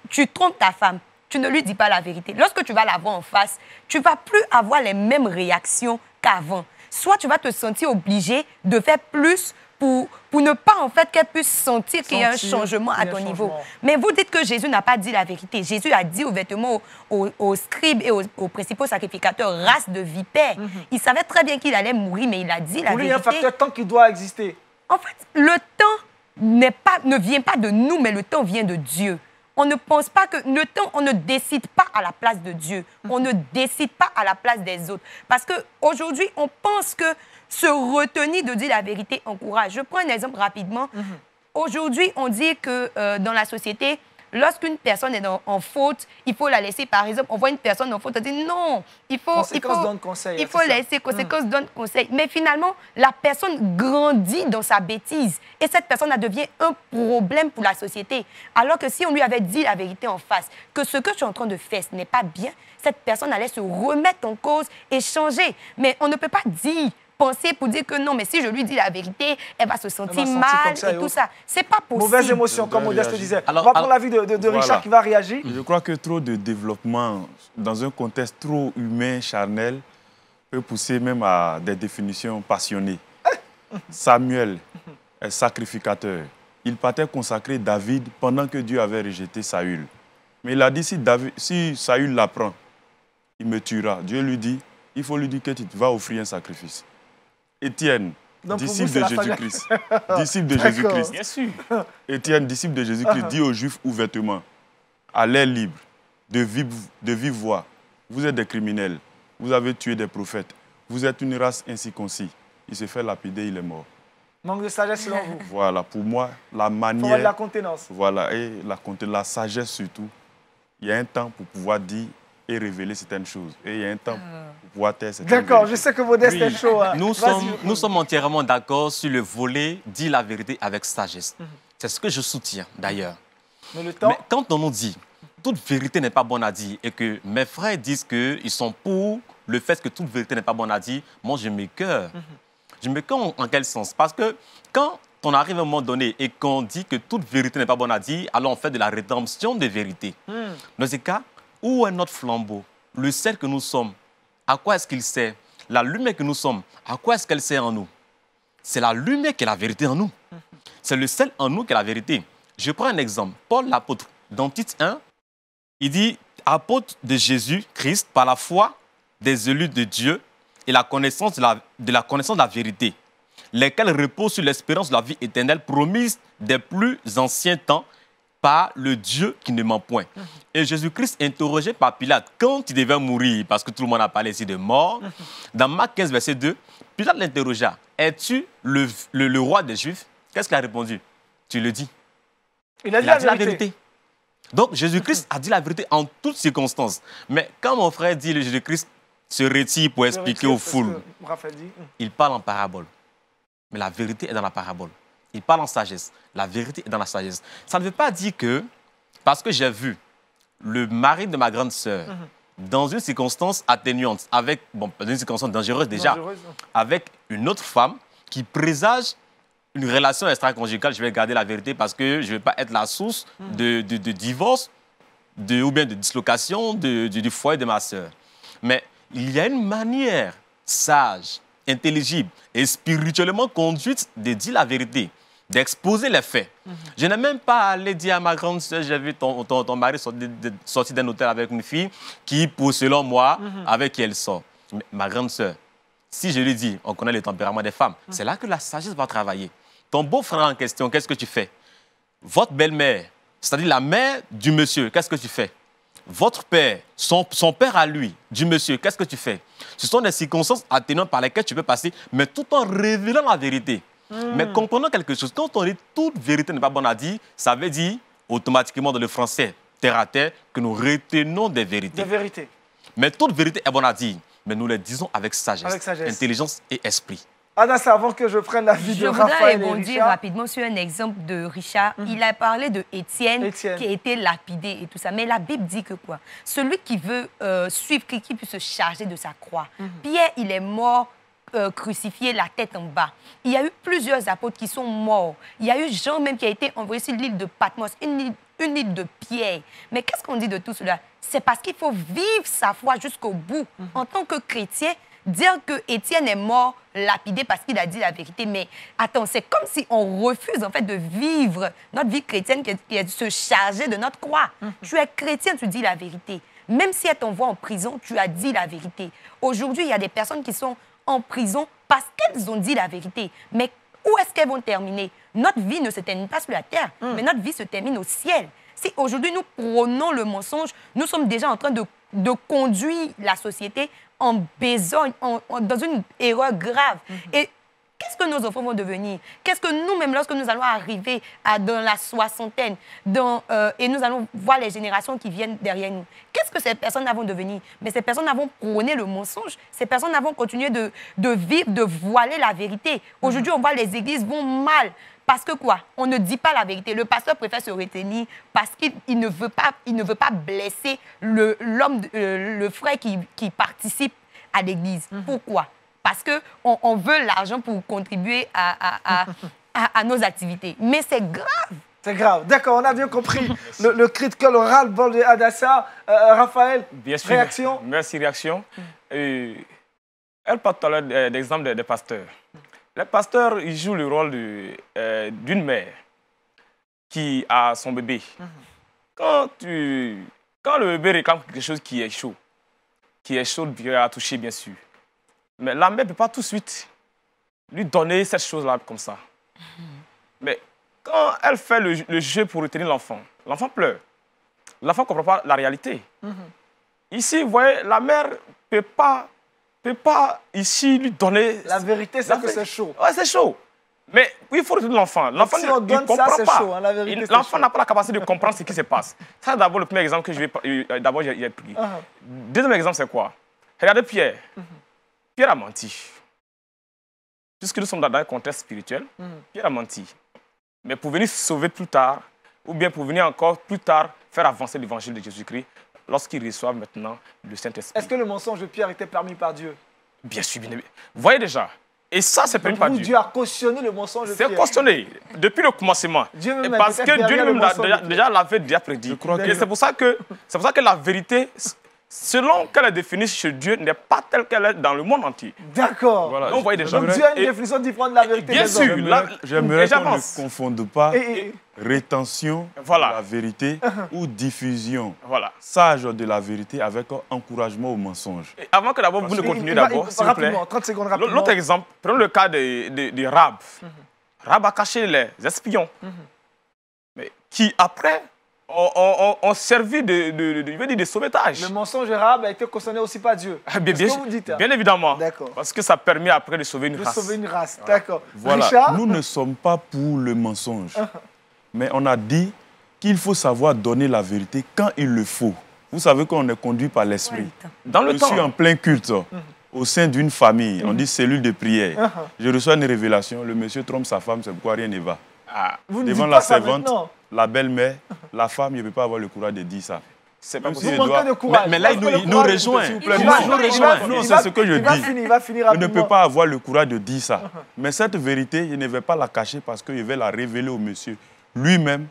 tu trompes ta femme, tu ne lui dis pas la vérité. Lorsque tu vas la en face, tu vas plus avoir les mêmes réactions qu'avant. Soit tu vas te sentir obligé de faire plus pour, pour ne pas en fait qu'elle puisse sentir, qu'il y a un changement à ton niveau. Mais vous dites que Jésus n'a pas dit la vérité. Jésus a dit aux, vêtements, aux scribes et aux, principaux sacrificateurs, race de vipère. Mhm. Il savait très bien qu'il allait mourir, mais il a dit la vérité. il y a un facteur temps qui doit exister. En fait, le temps pas, ne vient pas de nous, mais le temps vient de Dieu on ne pense pas que le temps, on ne décide pas à la place de Dieu. On mhm. ne décide pas à la place des autres. Parce que aujourd'hui on pense que se retenir de dire la vérité encourage. Je prends un exemple rapidement. Mhm. Aujourd'hui, on dit que euh, dans la société, Lorsqu'une personne est en, faute, il faut la laisser. Par exemple, on voit une personne en faute, on dit non, il faut, il faut, il faut laisser, conséquence hmm. donne conseil. Mais finalement, la personne grandit dans sa bêtise et cette personne devient un problème pour la société. Alors que si on lui avait dit la vérité en face, que ce que tu es en train de faire, ce n'est pas bien, cette personne allait se remettre en cause et changer. Mais on ne peut pas dire penser pour dire que non, mais si je lui dis la vérité, elle va se sentir mal et tout ça. C'est pas possible. Mauvaise émotion, comme te disait. on va prendre l'avis de, Richard qui va réagir. Je crois que trop de développement dans un contexte trop humain, charnel, peut pousser même à des définitions passionnées. Samuel est sacrificateur. Il partait consacrer David pendant que Dieu avait rejeté Saül. Mais il a dit, si, David, si Saül l'apprend, il me tuera. Dieu lui dit, il faut lui dire que tu vas offrir un sacrifice. *laughs* Étienne, disciple de Jésus-Christ, disciple de Jésus-Christ, Étienne, disciple de Jésus-Christ, dit aux Juifs ouvertement, à l'air libre, de vive, voix, vous êtes des criminels, vous avez tué des prophètes, vous êtes une race ainsi conçue. Il se fait lapider, il est mort. Manque de sagesse selon vous. *laughs* Voilà, pour moi, la manière. de la contenance. Voilà, et la, la sagesse surtout. Il y a un temps pour pouvoir dire et révéler certaines choses. Et il y a un temps pour ah. D'accord, je sais que Modeste est chaud. Hein. Nous, sommes, nous sommes entièrement d'accord sur le volet « dit la vérité avec sagesse mhm. C'est ce que je soutiens, d'ailleurs. Mais, le temps... Mais quand on nous dit « toute vérité n'est pas bonne à dire » et que mes frères disent qu'ils sont pour le fait que toute vérité n'est pas bonne à dire, moi, je m'écœure. Mhm. Je m'écœure en quel sens Parce que quand on arrive à un moment donné et qu'on dit que toute vérité n'est pas bonne à dire, alors on fait de la rédemption des vérités. Mhm. Dans ce cas, où est notre flambeau Le cercle que nous sommes, à quoi est-ce qu'il sert La lumière que nous sommes, à quoi est-ce qu'elle sert en nous C'est la lumière qui est la vérité en nous. C'est le sel en nous qui est la vérité. Je prends un exemple. Paul l'apôtre, dans titre 1, il dit Apôtre de Jésus-Christ par la foi des élus de Dieu et la connaissance de la, de la connaissance de la vérité, lesquels reposent sur l'espérance de la vie éternelle promise des plus anciens temps par le Dieu qui ne ment point. Mhm. Et Jésus-Christ, interrogé par Pilate quand il devait mourir, parce que tout le monde a parlé ici de mort, mhm. dans Marc 15, verset 2, Pilate l'interrogea Es-tu le, le, roi des Juifs Qu'est-ce qu'il a répondu Tu le dis. Il a dit, la, vérité. Donc Jésus-Christ a dit la vérité en toutes circonstances. Mais quand mon frère dit le Jésus-Christ se retire pour expliquer aux foules, hmm. il parle en parabole. Mais la vérité est dans la parabole il parle en sagesse. La vérité est dans la sagesse. Ça ne veut pas dire que, parce que j'ai vu le mari de ma grande sœur mhm. dans une circonstance atténuante, avec, bon, dans une circonstance dangereuse déjà, avec une autre femme qui présage une relation extra-conjugale, je vais garder la vérité parce que je ne vais pas être la source mhm. de, divorce ou bien de dislocation du foyer de ma sœur. Mais il y a une manière sage, intelligible et spirituellement conduite de dire la vérité d'exposer les faits. Mhm. Je n'ai même pas allé dire à ma grande sœur j'ai vu ton, ton, mari sortir, d'un hôtel avec une fille qui, pour, selon moi, mhm. avec qui elle sort. ma grande sœur si je lui dis, on connaît le tempérament des femmes, mhm. c'est là que la sagesse va travailler. Ton beau-frère en question, qu'est-ce que tu fais Votre belle-mère, c'est-à-dire la mère du monsieur, qu'est-ce que tu fais votre père, son, son, père à lui, du monsieur, qu'est-ce que tu fais Ce sont des circonstances atténuantes par lesquelles tu peux passer, mais tout en révélant la vérité. Hmm. Mais comprenons quelque chose. Quand on dit toute vérité n'est pas bonne à dire, ça veut dire automatiquement dans le français terre à terre que nous retenons des vérités. Des vérités. Mais toute vérité est bonne à dire, mais nous les disons avec sagesse, intelligence et esprit. Anna, avant que je prenne la vie Je voudrais rebondir rapidement sur un exemple de Richard. Mhm. Il a parlé de Étienne, qui a été lapidé et tout ça. Mais la Bible dit que quoi Celui qui veut euh, suivre, qui, peut se charger de sa croix. Mhm. Pierre, il est mort euh, crucifié la tête en bas. Il y a eu plusieurs apôtres qui sont morts. Il y a eu Jean même qui a été envoyé sur l'île de Patmos, une île, une île de pierre. Mais qu'est-ce qu'on dit de tout cela C'est parce qu'il faut vivre sa foi jusqu'au bout. Mhm. En tant que chrétien, dire que Étienne est mort lapidé parce qu'il a dit la vérité. Mais attends, c'est comme si on refuse en fait de vivre notre vie chrétienne qui est de se charger de notre croix. Mhm. Tu es chrétien, tu dis la vérité. Même si elle t'envoie en prison, tu as dit la vérité. Aujourd'hui, il y a des personnes qui sont en prison parce qu'elles ont dit la vérité. Mais où est-ce qu'elles vont terminer Notre vie ne se termine pas sur la terre, hmm. mais notre vie se termine au ciel. Si aujourd'hui nous prônons le mensonge, nous sommes déjà en train de, conduire la société en besogne, dans une erreur grave. Hmm qu'est-ce que nos enfants vont devenir Qu'est-ce que nous-mêmes, lorsque nous allons arriver dans la soixantaine, euh, et nous allons voir les générations qui viennent derrière nous, qu'est-ce que ces personnes vont devenir Mais ces personnes vont prôner le mensonge, ces personnes vont continuer de, vivre, de voiler la vérité. Aujourd'hui, on voit les églises vont mal. Parce que quoi On ne dit pas la vérité. Le pasteur préfère se retenir parce qu'il ne veut pas, il ne veut pas blesser le, l'homme, euh, le frère qui participe à l'église. Mhm. Pourquoi parce qu'on on veut l'argent pour contribuer *laughs* à, nos activités. Mais c'est grave. C'est grave. D'accord, on a bien compris le, le critical oral bol de Adassa. Euh, euh, Raphaël, bien réaction Merci, réaction. Mm. Euh, elle parle tout à l'heure d'exemple des pasteurs. Les pasteurs, ils jouent le rôle d'une mère qui a son bébé. Mm-hmm. Quand, quand le bébé réclame quelque chose qui est chaud, qui est chaud, à toucher, bien sûr, mais la mère ne peut pas tout de suite lui donner cette chose-là comme ça. Mhm. Mais quand elle fait le, jeu pour retenir l'enfant, l'enfant pleure. L'enfant ne comprend pas la réalité. Mhm. Ici, vous voyez, la mère ne peut pas, peut pas ici lui donner... La vérité, c'est que c'est chaud. Oui, c'est chaud. Mais il faut retenir l'enfant. L'enfant si ne comprend ça, pas. Chaud, hein, l'enfant n'a pas la capacité de comprendre ce qui se passe. Ça, d'abord, le premier exemple que je vais... Euh, d'abord, j'ai pris. Uh-huh. Deuxième exemple, c'est quoi Regardez Pierre. Uh-huh. Pierre a menti. Puisque nous sommes dans un contexte spirituel, hmm. Pierre a menti. Mais pour venir sauver plus tard, ou bien pour venir encore plus tard faire avancer l'évangile de Jésus-Christ, lorsqu'il reçoit maintenant le Saint-Esprit. Est-ce que le mensonge de Pierre était permis par Dieu Bien sûr, bien Vous voyez déjà, et ça, c'est permis par Dieu. Dieu a cautionné le mensonge de Pierre. C'est cautionné depuis le commencement. Dieu parce que Dieu même déjà l'avait déjà prédit. Et c'est pour ça que c'est pour ça que la vérité selon que la définition chez Dieu n'est pas telle qu'elle est dans le monde entier. D'accord. Donc, vous voyez déjà. Dieu a une définition différente de la vérité. Bien sûr. J'aimerais qu'on ne confonde pas rétention de la vérité *laughs* uh-huh. ou diffusion voilà. sage de la vérité avec encouragement au mensonge. avant que d'abord vous ne continuez d'abord, s'il vous plaît. 30 secondes rapidement. L'autre exemple, prenons le cas de, de, de Rab. Mm-hmm. Rab a caché les espions. Mm-hmm. Mais qui, après ont, servi de, de sauvetage. Le mensonge arabe a été concerné aussi par Dieu. Ah, hein? bien, évidemment. Parce que ça permet après de sauver une race. De sauver une race, d'accord. Voilà. Nous ne sommes pas pour le mensonge. Ah. mais on a dit qu'il faut savoir donner la vérité quand il le faut. Vous savez qu'on est conduit par l'esprit. Dans le je temps. Je suis en plein culte. Mhm. au sein d'une famille, on mhm. dit cellule de prière. Ah. Je reçois une révélation, le monsieur trompe sa femme, c'est pourquoi rien ne va. Ah, devant la servante, la belle-mère, la femme, il ne peut pas avoir le courage de dire ça. C'est pas possible. Mais, là, il nous, nous rejoint. nous rejoint. Non, c'est ce que je dis. il ne peut pas avoir le courage de dire ça. Uh-huh. mais cette vérité, je ne vais pas la cacher parce que je vais la révéler au monsieur lui-même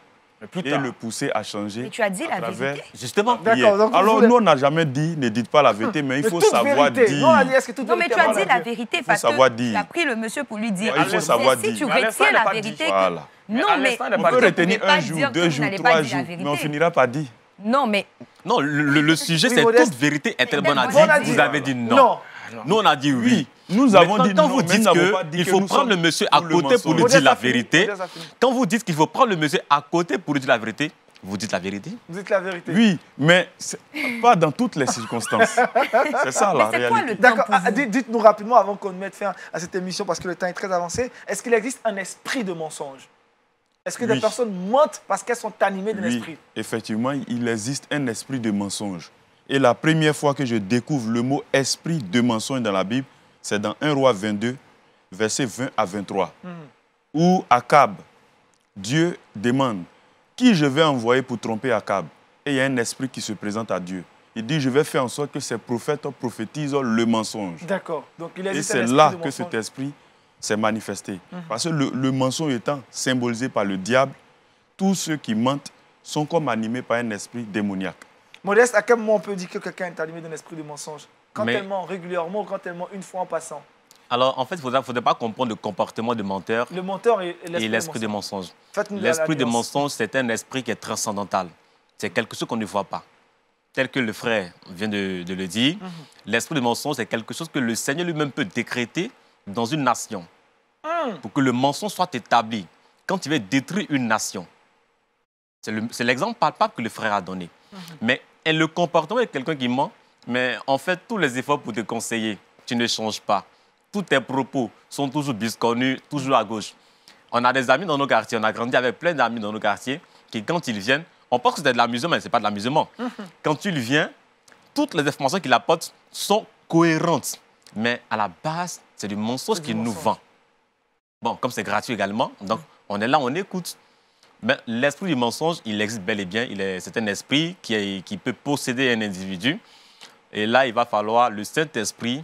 et le pousser à changer. Mais tu as dit la vérité. Justement. D'accord. Alors, nous, on n'a jamais dit, ne dites pas la vérité, mais il faut savoir dire. Non, est-ce que toute non mais tu as dit la vérité parce que tu as pris le monsieur pour lui dire. Il faut savoir dire. Si tu retiens la vérité. Voilà. Non, mais on peut retenir un jour, deux jours, trois jours, mais on finira par dire. Non, mais. Non, le, le sujet, c'est toute vérité est-elle bonne à dire. Vous avez dit non. Nous, on a dit oui. Nous avons dit quand vous dites qu'il faut prendre le monsieur à côté pour lui dire la vérité, quand vous dites qu'il faut prendre le monsieur à côté pour lui dire la vérité, vous dites la vérité Vous dites la vérité. Oui, mais pas dans toutes les circonstances. *laughs* c'est ça la réalité. D'accord, ah, dites-nous rapidement avant qu'on mette fin à cette émission parce que le temps est très avancé. Est-ce qu'il existe un esprit de mensonge Est-ce que des personnes mentent parce qu'elles sont animées d'un oui, Effectivement, il existe un esprit de mensonge. Et la première fois que je découvre le mot esprit de mensonge dans la Bible, c'est dans 1 roi 22, versets 20 à 23, où Dieu demande, qui je vais envoyer pour tromper Acab, Et il y a un esprit qui se présente à Dieu. Il dit, je vais faire en sorte que ces prophètes prophétisent le mensonge. D'accord. Et c'est là que cet esprit s'est manifesté. Mhm. Parce que le mensonge étant symbolisé par le diable, tous ceux qui mentent sont comme animés par un esprit démoniaque. Modeste, à quel moment on peut dire que quelqu'un est animé d'un esprit de mensonge Quand tellement régulièrement ou quand tellement une fois en passant alors, en fait, il ne faudrait pas comprendre le comportement de menteur. Le menteur et l'esprit de mensonge. L'esprit de mensonge, c'est un esprit qui est transcendantal. C'est quelque chose qu'on ne voit pas. Tel que le frère vient de, le dire, mhm. l'esprit de mensonge, c'est quelque chose que le Seigneur lui-même peut décréter dans une nation. Hmm. Pour que le mensonge soit établi. Quand il veut détruire une nation. C'est l'exemple le, palpable que le frère a donné. Mhm. Mais et le comportement est quelqu'un qui ment, mais en fait tous les efforts pour te conseiller. Tu ne changes pas. Tous tes propos sont toujours bisconnus, toujours à gauche. On a des amis dans nos quartiers, on a grandi avec plein d'amis dans nos quartiers qui, quand ils viennent, on pense que c'est de l'amusement, mais ce n'est pas de l'amusement. *laughs* Quand il vient, toutes les informations qu'il apporte sont cohérentes. Mais à la base, c'est du mensonge qu'il nous vend. Bon, comme c'est gratuit également, donc on est là, on écoute. Ben, l'esprit du mensonge, il existe bel et bien. C'est un esprit qui, peut posséder un individu. Et là, il va falloir le Saint-Esprit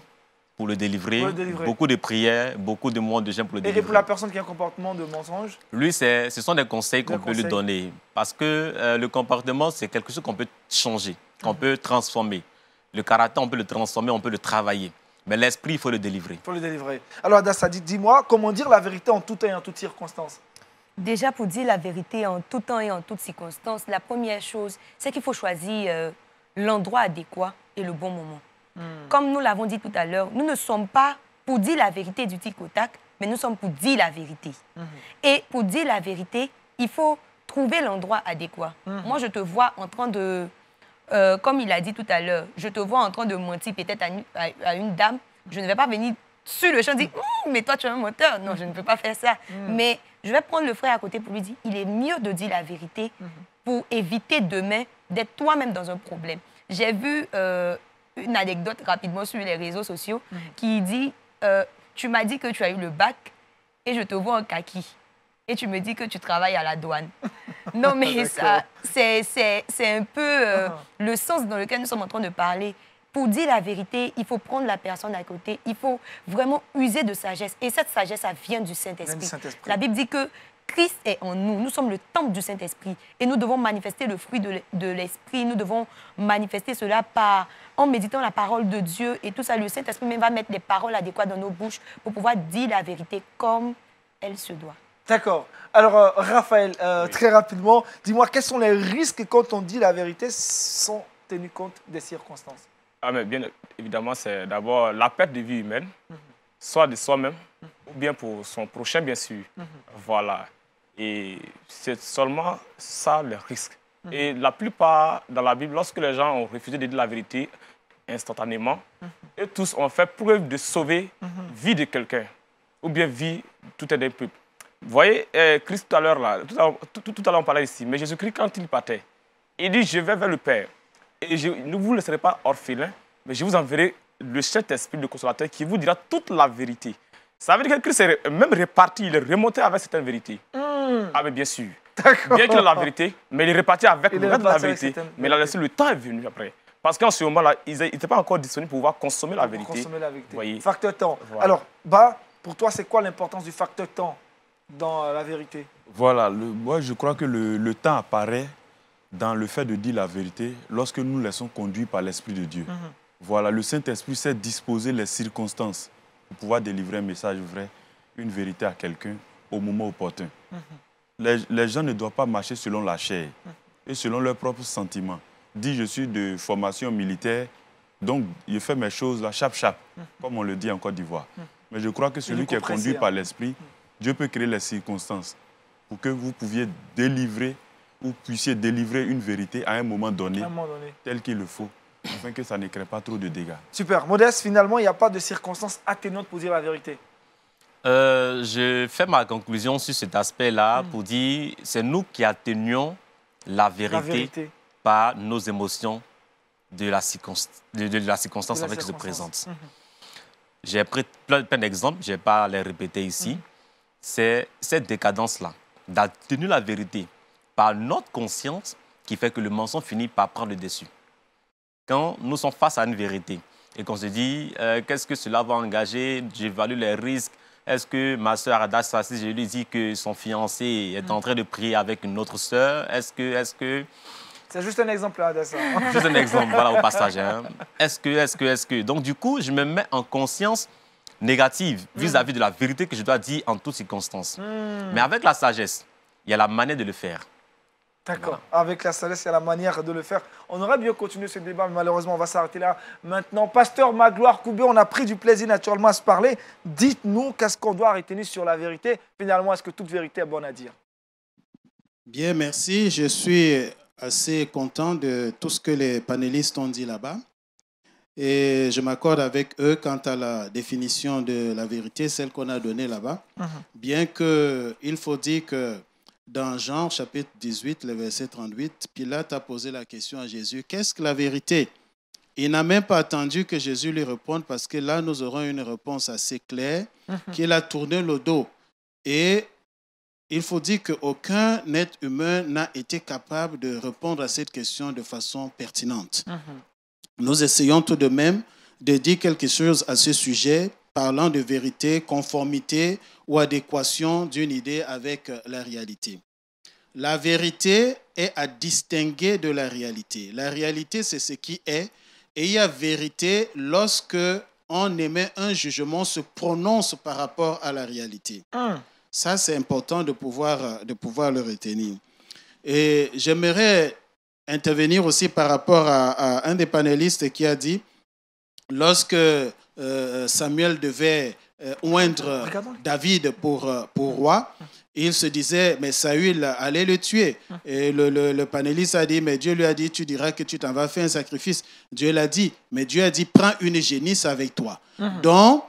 pour le délivrer. Beaucoup de prières, beaucoup de mots de gens pour le délivrer. Et pour la personne qui a un comportement de mensonge Lui, ce sont des conseils qu'on peut lui donner. Parce que euh, le comportement, c'est quelque chose qu'on peut changer, qu'on ah. peut transformer. Le caractère, on peut le transformer, on peut le travailler. Mais l'esprit, il faut le délivrer. Il faut le délivrer. Alors, dit. dis-moi, comment dire la vérité en tout et en toutes circonstances Déjà, pour dire la vérité en tout temps et en toutes circonstances, la première chose, c'est qu'il faut choisir euh, l'endroit adéquat et le bon moment. Hmm. Comme nous l'avons dit tout à l'heure, nous ne sommes pas pour dire la vérité du tic au tac, mais nous sommes pour dire la vérité. Hmm. Et pour dire la vérité, il faut trouver l'endroit adéquat. Hmm. Moi, je te vois en train de, euh, comme il a dit tout à l'heure, je te vois en train de mentir peut-être à, une dame. Je ne vais pas venir sur le champ dire, mais toi, tu es un menteur. Non, je ne peux pas faire ça. Mais je vais prendre le frère à côté pour lui dire, il est mieux de dire la vérité mhm. pour éviter demain d'être toi-même dans un problème. J'ai vu euh, une anecdote rapidement sur les réseaux sociaux mhm. qui dit, euh, tu m'as dit que tu as eu le bac et je te vois en kaki. Et tu me dis que tu travailles à la douane. *laughs* non, mais ça, c'est un peu euh, ah. le sens dans lequel nous sommes en train de parler pour dire la vérité, il faut prendre la personne à côté, il faut vraiment user de sagesse. Et cette sagesse, ça vient du Saint-Esprit. la Bible dit que Christ est en nous, nous sommes le temple du Saint-Esprit et nous devons manifester le fruit de l'Esprit, nous devons manifester cela par, en méditant la parole de Dieu et tout ça. Le Saint-Esprit va mettre des paroles adéquates dans nos bouches pour pouvoir dire la vérité comme elle se doit. D'accord. Alors, euh, Raphaël, euh, très rapidement, dis-moi, quels sont les risques quand on dit la vérité sans tenir compte des circonstances ah, mais bien évidemment, c'est d'abord la perte de vie humaine, soit de soi-même, ou bien pour son prochain, bien sûr. Voilà. Et c'est seulement ça le risque. Et la plupart, dans la Bible, lorsque les gens ont refusé de dire la vérité instantanément, et tous ont fait preuve de sauver vie de quelqu'un, ou bien vie tout un des Vous voyez, euh, Christ tout à l'heure, là, tout à l'heure on parlait ici, mais Jésus-Christ, quand il partait, il dit, je vais vers le Père. Et je, ne vous laisserai pas orphelin, mais je vous enverrai le chef esprit du Consolateur, qui vous dira toute la vérité. Ça veut dire que Christ est même réparti, il est remonté avec certaines vérités. Hmm. Ah, mais bien sûr. Bien qu'il la vérité, mais il est reparti avec la vérité. Mais le temps est venu après. Parce qu'en ce moment-là, ils n'était pas encore disponibles pour pouvoir consommer la vérité. Consommer la vérité. Voyez. Facteur temps. Alors, bah, pour toi, c'est quoi l'importance du facteur temps dans euh, la vérité Voilà, moi je crois que le temps apparaît dans le fait de dire la vérité lorsque nous laissons conduire par l'Esprit de Dieu. Mhm. Voilà, le Saint-Esprit sait disposer les circonstances pour pouvoir délivrer un message vrai, une vérité à quelqu'un au moment opportun. Mhm. les, gens ne doivent pas marcher selon la chair mhm. et selon leurs propres sentiments. Dis, je suis de formation militaire, donc je fais mes choses là, chap-chap, comme on le dit en Côte d'Ivoire. Mais je crois que celui qui est conduit par l'Esprit, Dieu peut créer les circonstances pour que vous pouviez délivrer vous puissiez délivrer une vérité à un moment donné, tel qu'il le faut, afin que ça ne crée pas trop de dégâts. Super. Modeste, finalement, il n'y a pas de circonstances atténuantes pour dire la vérité. Euh, je fais ma conclusion sur cet aspect-là hmm. pour dire c'est nous qui atténuons la vérité, par nos émotions de la, circonstance, de, la circonstance avec qui se présente. Hmm. J'ai pris plein, d'exemples, je ne vais pas les répéter ici. Hmm. C'est cette décadence-là, d'atténuer la vérité par notre conscience qui fait que le mensonge finit par prendre le dessus. Quand nous sommes face à une vérité et qu'on se dit euh, qu'est-ce que cela va engager, j'évalue les risques, est-ce que ma sœur Ada si je lui dis que son fiancé est en mm. train de prier avec une autre sœur, est-ce que... Est -ce que... C'est juste un exemple, hein, Ada. Hein. *laughs* Juste un exemple, voilà, au passage. Hein. *laughs* Est-ce que, est-ce que, est-ce que... Donc, du coup, je me mets en conscience négative mm. vis-à-vis de la vérité que je dois dire en toutes circonstances. Mm. Mais avec la sagesse, il y a la manière de le faire. D'accord. Avec la sagesse et la manière de le faire. On aurait bien continué ce débat, mais malheureusement, on va s'arrêter là. Maintenant, Pasteur Magloire Koubé, on a pris du plaisir naturellement à se parler. Dites-nous, qu'est-ce qu'on doit retenir sur la vérité Finalement, est-ce que toute vérité est bonne à dire Bien, merci. Je suis assez content de tout ce que les panélistes ont dit là-bas. Et je m'accorde avec eux quant à la définition de la vérité, celle qu'on a donnée là-bas. Mhm. Bien Bien qu'il faut dire que dans Jean chapitre 18, le verset 38, Pilate a posé la question à Jésus, qu'est-ce que la vérité Il n'a même pas attendu que Jésus lui réponde parce que là, nous aurons une réponse assez claire mhm. qu'il a tourné le dos. Et il faut dire qu'aucun être humain n'a été capable de répondre à cette question de façon pertinente. Mhm. Nous essayons tout de même de dire quelque chose à ce sujet parlant de vérité, conformité ou adéquation d'une idée avec euh, la réalité. La vérité est à distinguer de la réalité. La réalité, c'est ce qui est. Et il y a vérité lorsque on émet un jugement, se prononce par rapport à la réalité. Ça, c'est important de pouvoir, euh, de pouvoir le retenir. Et j'aimerais intervenir aussi par rapport à un des panélistes qui a dit, lorsque euh, euh, Samuel devait euh, oindre David pour, pour roi, il se disait, mais Saül allait le tuer. Et le, panéliste a dit, mais Dieu lui a dit, tu diras que tu t'en vas faire un sacrifice. Dieu l'a dit, mais Dieu a dit, prends une génisse avec toi. Mhm. Donc,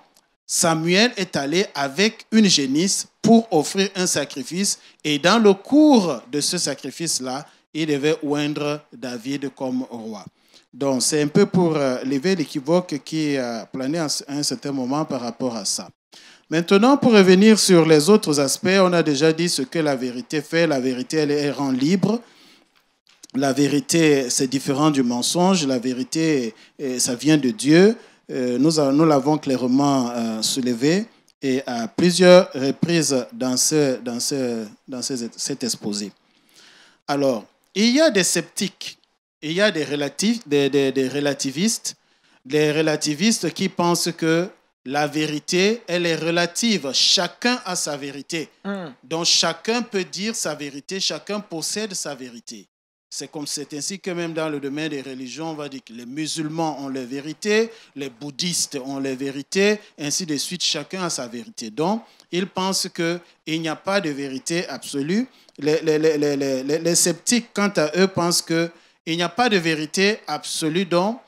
Samuel est allé avec une génisse pour offrir un sacrifice. Et dans le cours de ce sacrifice-là, il devait oindre David comme roi. Donc, c'est un peu pour euh, lever l'équivoque qui euh, plané à un certain moment par rapport à ça. Maintenant, pour revenir sur les autres aspects, on a déjà dit ce que la vérité fait. La vérité, elle, est rend libre. La vérité, c'est différent du mensonge. La vérité, euh, ça vient de Dieu. Nous, nous l'avons clairement soulevé et à plusieurs reprises dans, ce, dans, ce, dans cet exposé. Alors, il y a des sceptiques il y a des, relatifs, des, des, relativistes, des relativistes qui pensent que la vérité, elle est relative. Chacun a sa vérité. Hmm. Donc chacun peut dire sa vérité, chacun possède sa vérité. C'est comme c'est ainsi que même dans le domaine des religions, on va dire que les musulmans ont leur vérité, les bouddhistes ont leur vérité, ainsi de suite, chacun a sa vérité. Donc, ils pensent qu'il n'y a pas de vérité absolue. Les, les, les, les, sceptiques, quant à eux, pensent que il n'y a pas de vérité absolue, donc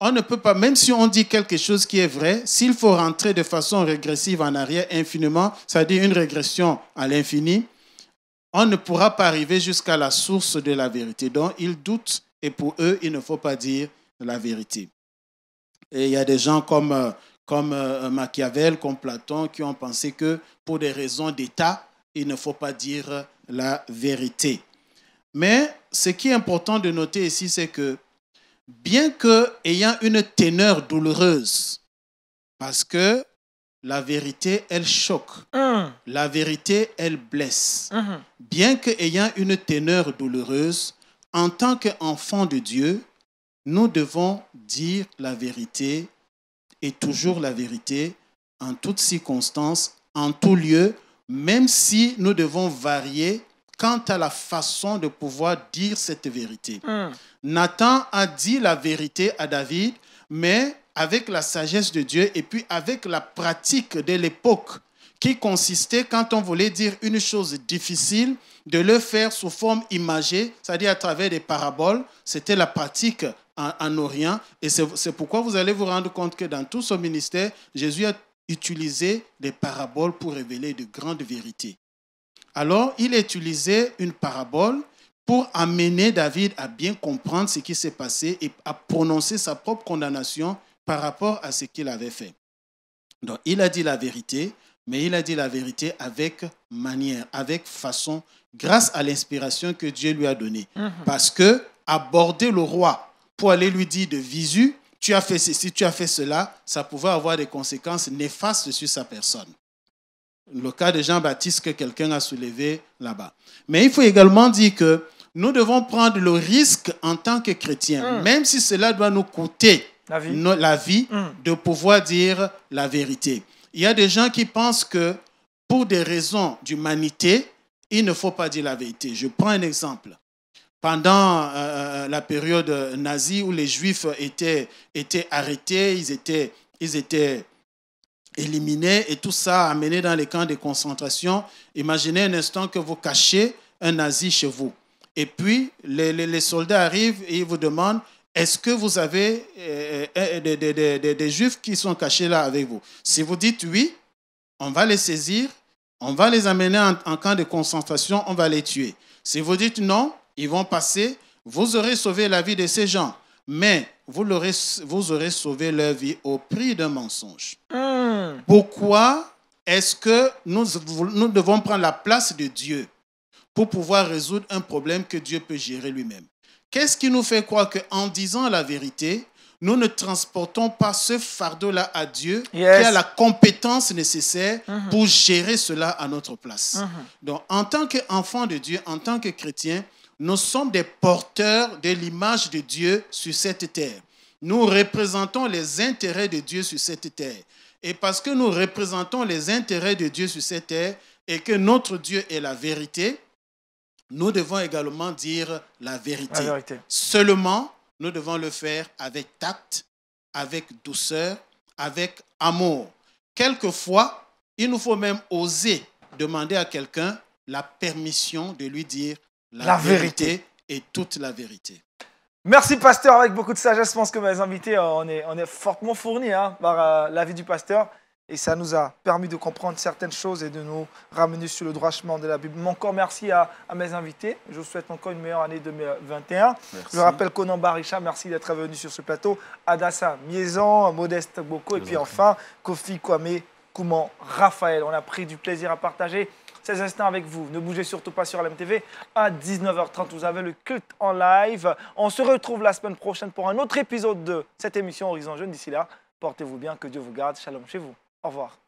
on ne peut pas, même si on dit quelque chose qui est vrai, s'il faut rentrer de façon régressive en arrière infiniment, c'est-à-dire une régression à l'infini, on ne pourra pas arriver jusqu'à la source de la vérité. Donc, ils doutent et pour eux, il ne faut pas dire la vérité. Et il y a des gens comme, euh, comme euh, Machiavel, comme Platon, qui ont pensé que pour des raisons d'État, il ne faut pas dire la vérité. Mais ce qui est important de noter ici, c'est que bien que ayant une teneur douloureuse, parce que la vérité, elle choque. Mm. La vérité, elle blesse. Mm-hmm. Bien qu'ayant une teneur douloureuse, en tant qu'enfant de Dieu, nous devons dire la vérité et toujours la vérité en toutes circonstances, en tout lieu, même si nous devons varier quant à la façon de pouvoir dire cette vérité. Hmm. Nathan a dit la vérité à David, mais avec la sagesse de Dieu et puis avec la pratique de l'époque qui consistait, quand on voulait dire une chose difficile, de le faire sous forme imagée, c'est-à-dire à travers des paraboles. C'était la pratique en, en Orient. Et c'est pourquoi vous allez vous rendre compte que dans tout son ministère, Jésus a utilisé des paraboles pour révéler de grandes vérités. Alors il utilisait une parabole pour amener David à bien comprendre ce qui s'est passé et à prononcer sa propre condamnation par rapport à ce qu'il avait fait. Donc il a dit la vérité, mais il a dit la vérité avec manière, avec façon, grâce à l'inspiration que Dieu lui a donnée. Mhm. Parce que aborder le roi pour aller lui dire de visu, tu as fait tu as fait cela, ça pouvait avoir des conséquences néfastes sur sa personne le cas de Jean-Baptiste que quelqu'un a soulevé là-bas. Mais il faut également dire que nous devons prendre le risque en tant que chrétiens, mm. même si cela doit nous coûter la vie, mm. de pouvoir dire la vérité. Il y a des gens qui pensent que pour des raisons d'humanité, il ne faut pas dire la vérité. Je prends un exemple. Pendant euh, euh, la période nazie où les juifs étaient, étaient arrêtés, ils étaient, ils étaient éliminés et tout ça amené dans les camps de concentration. Imaginez un instant que vous cachez un nazi chez vous. Et puis, les, soldats arrivent et ils vous demandent, est-ce que vous avez euh, euh, euh, des, juifs qui sont cachés là avec vous Si vous dites oui, on va les saisir, on va les amener en camp de concentration, on va les tuer. Si vous dites non, ils vont passer, vous aurez sauvé la vie de ces gens mais vous, aurez, vous aurez sauvé leur vie au prix d'un mensonge. Hmm. Pourquoi est-ce que nous, devons prendre la place de Dieu pour pouvoir résoudre un problème que Dieu peut gérer lui-même Qu'est-ce qui nous fait croire qu'en disant la vérité, nous ne transportons pas ce fardeau-là à Dieu qui a la compétence nécessaire mm-hmm. pour gérer cela à notre place. Mm-hmm. Donc, en tant qu'enfant de Dieu, en tant que chrétien, nous sommes des porteurs de l'image de Dieu sur cette terre. Nous représentons les intérêts de Dieu sur cette terre. Et parce que nous représentons les intérêts de Dieu sur cette terre et que notre Dieu est la vérité, nous devons également dire la vérité. Seulement, nous devons le faire avec tact, avec douceur, avec amour. Quelquefois, il nous faut même oser demander à quelqu'un la permission de lui dire la, vérité, est et toute la vérité. Merci pasteur, avec beaucoup de sagesse, je pense que mes invités, euh, on est, fortement fournis hein, par euh, l'avis du pasteur. Et ça nous a permis de comprendre certaines choses et de nous ramener sur le droit chemin de la Bible. encore merci à, mes invités. Je vous souhaite encore une meilleure année 2021. Je rappelle Conan Barisha, merci d'être venu sur ce plateau. Adassa Miezan, Modeste Boko. Et puis enfin, Kofi Kwame Kouman Raphaël. On a pris du plaisir à partager ces instants avec vous. Ne bougez surtout pas sur LMTV. À 19h30, vous avez le culte en live. On se retrouve la semaine prochaine pour un autre épisode de cette émission Horizon Jeune. D'ici là, portez-vous bien, que Dieu vous garde. Shalom chez vous. Au revoir.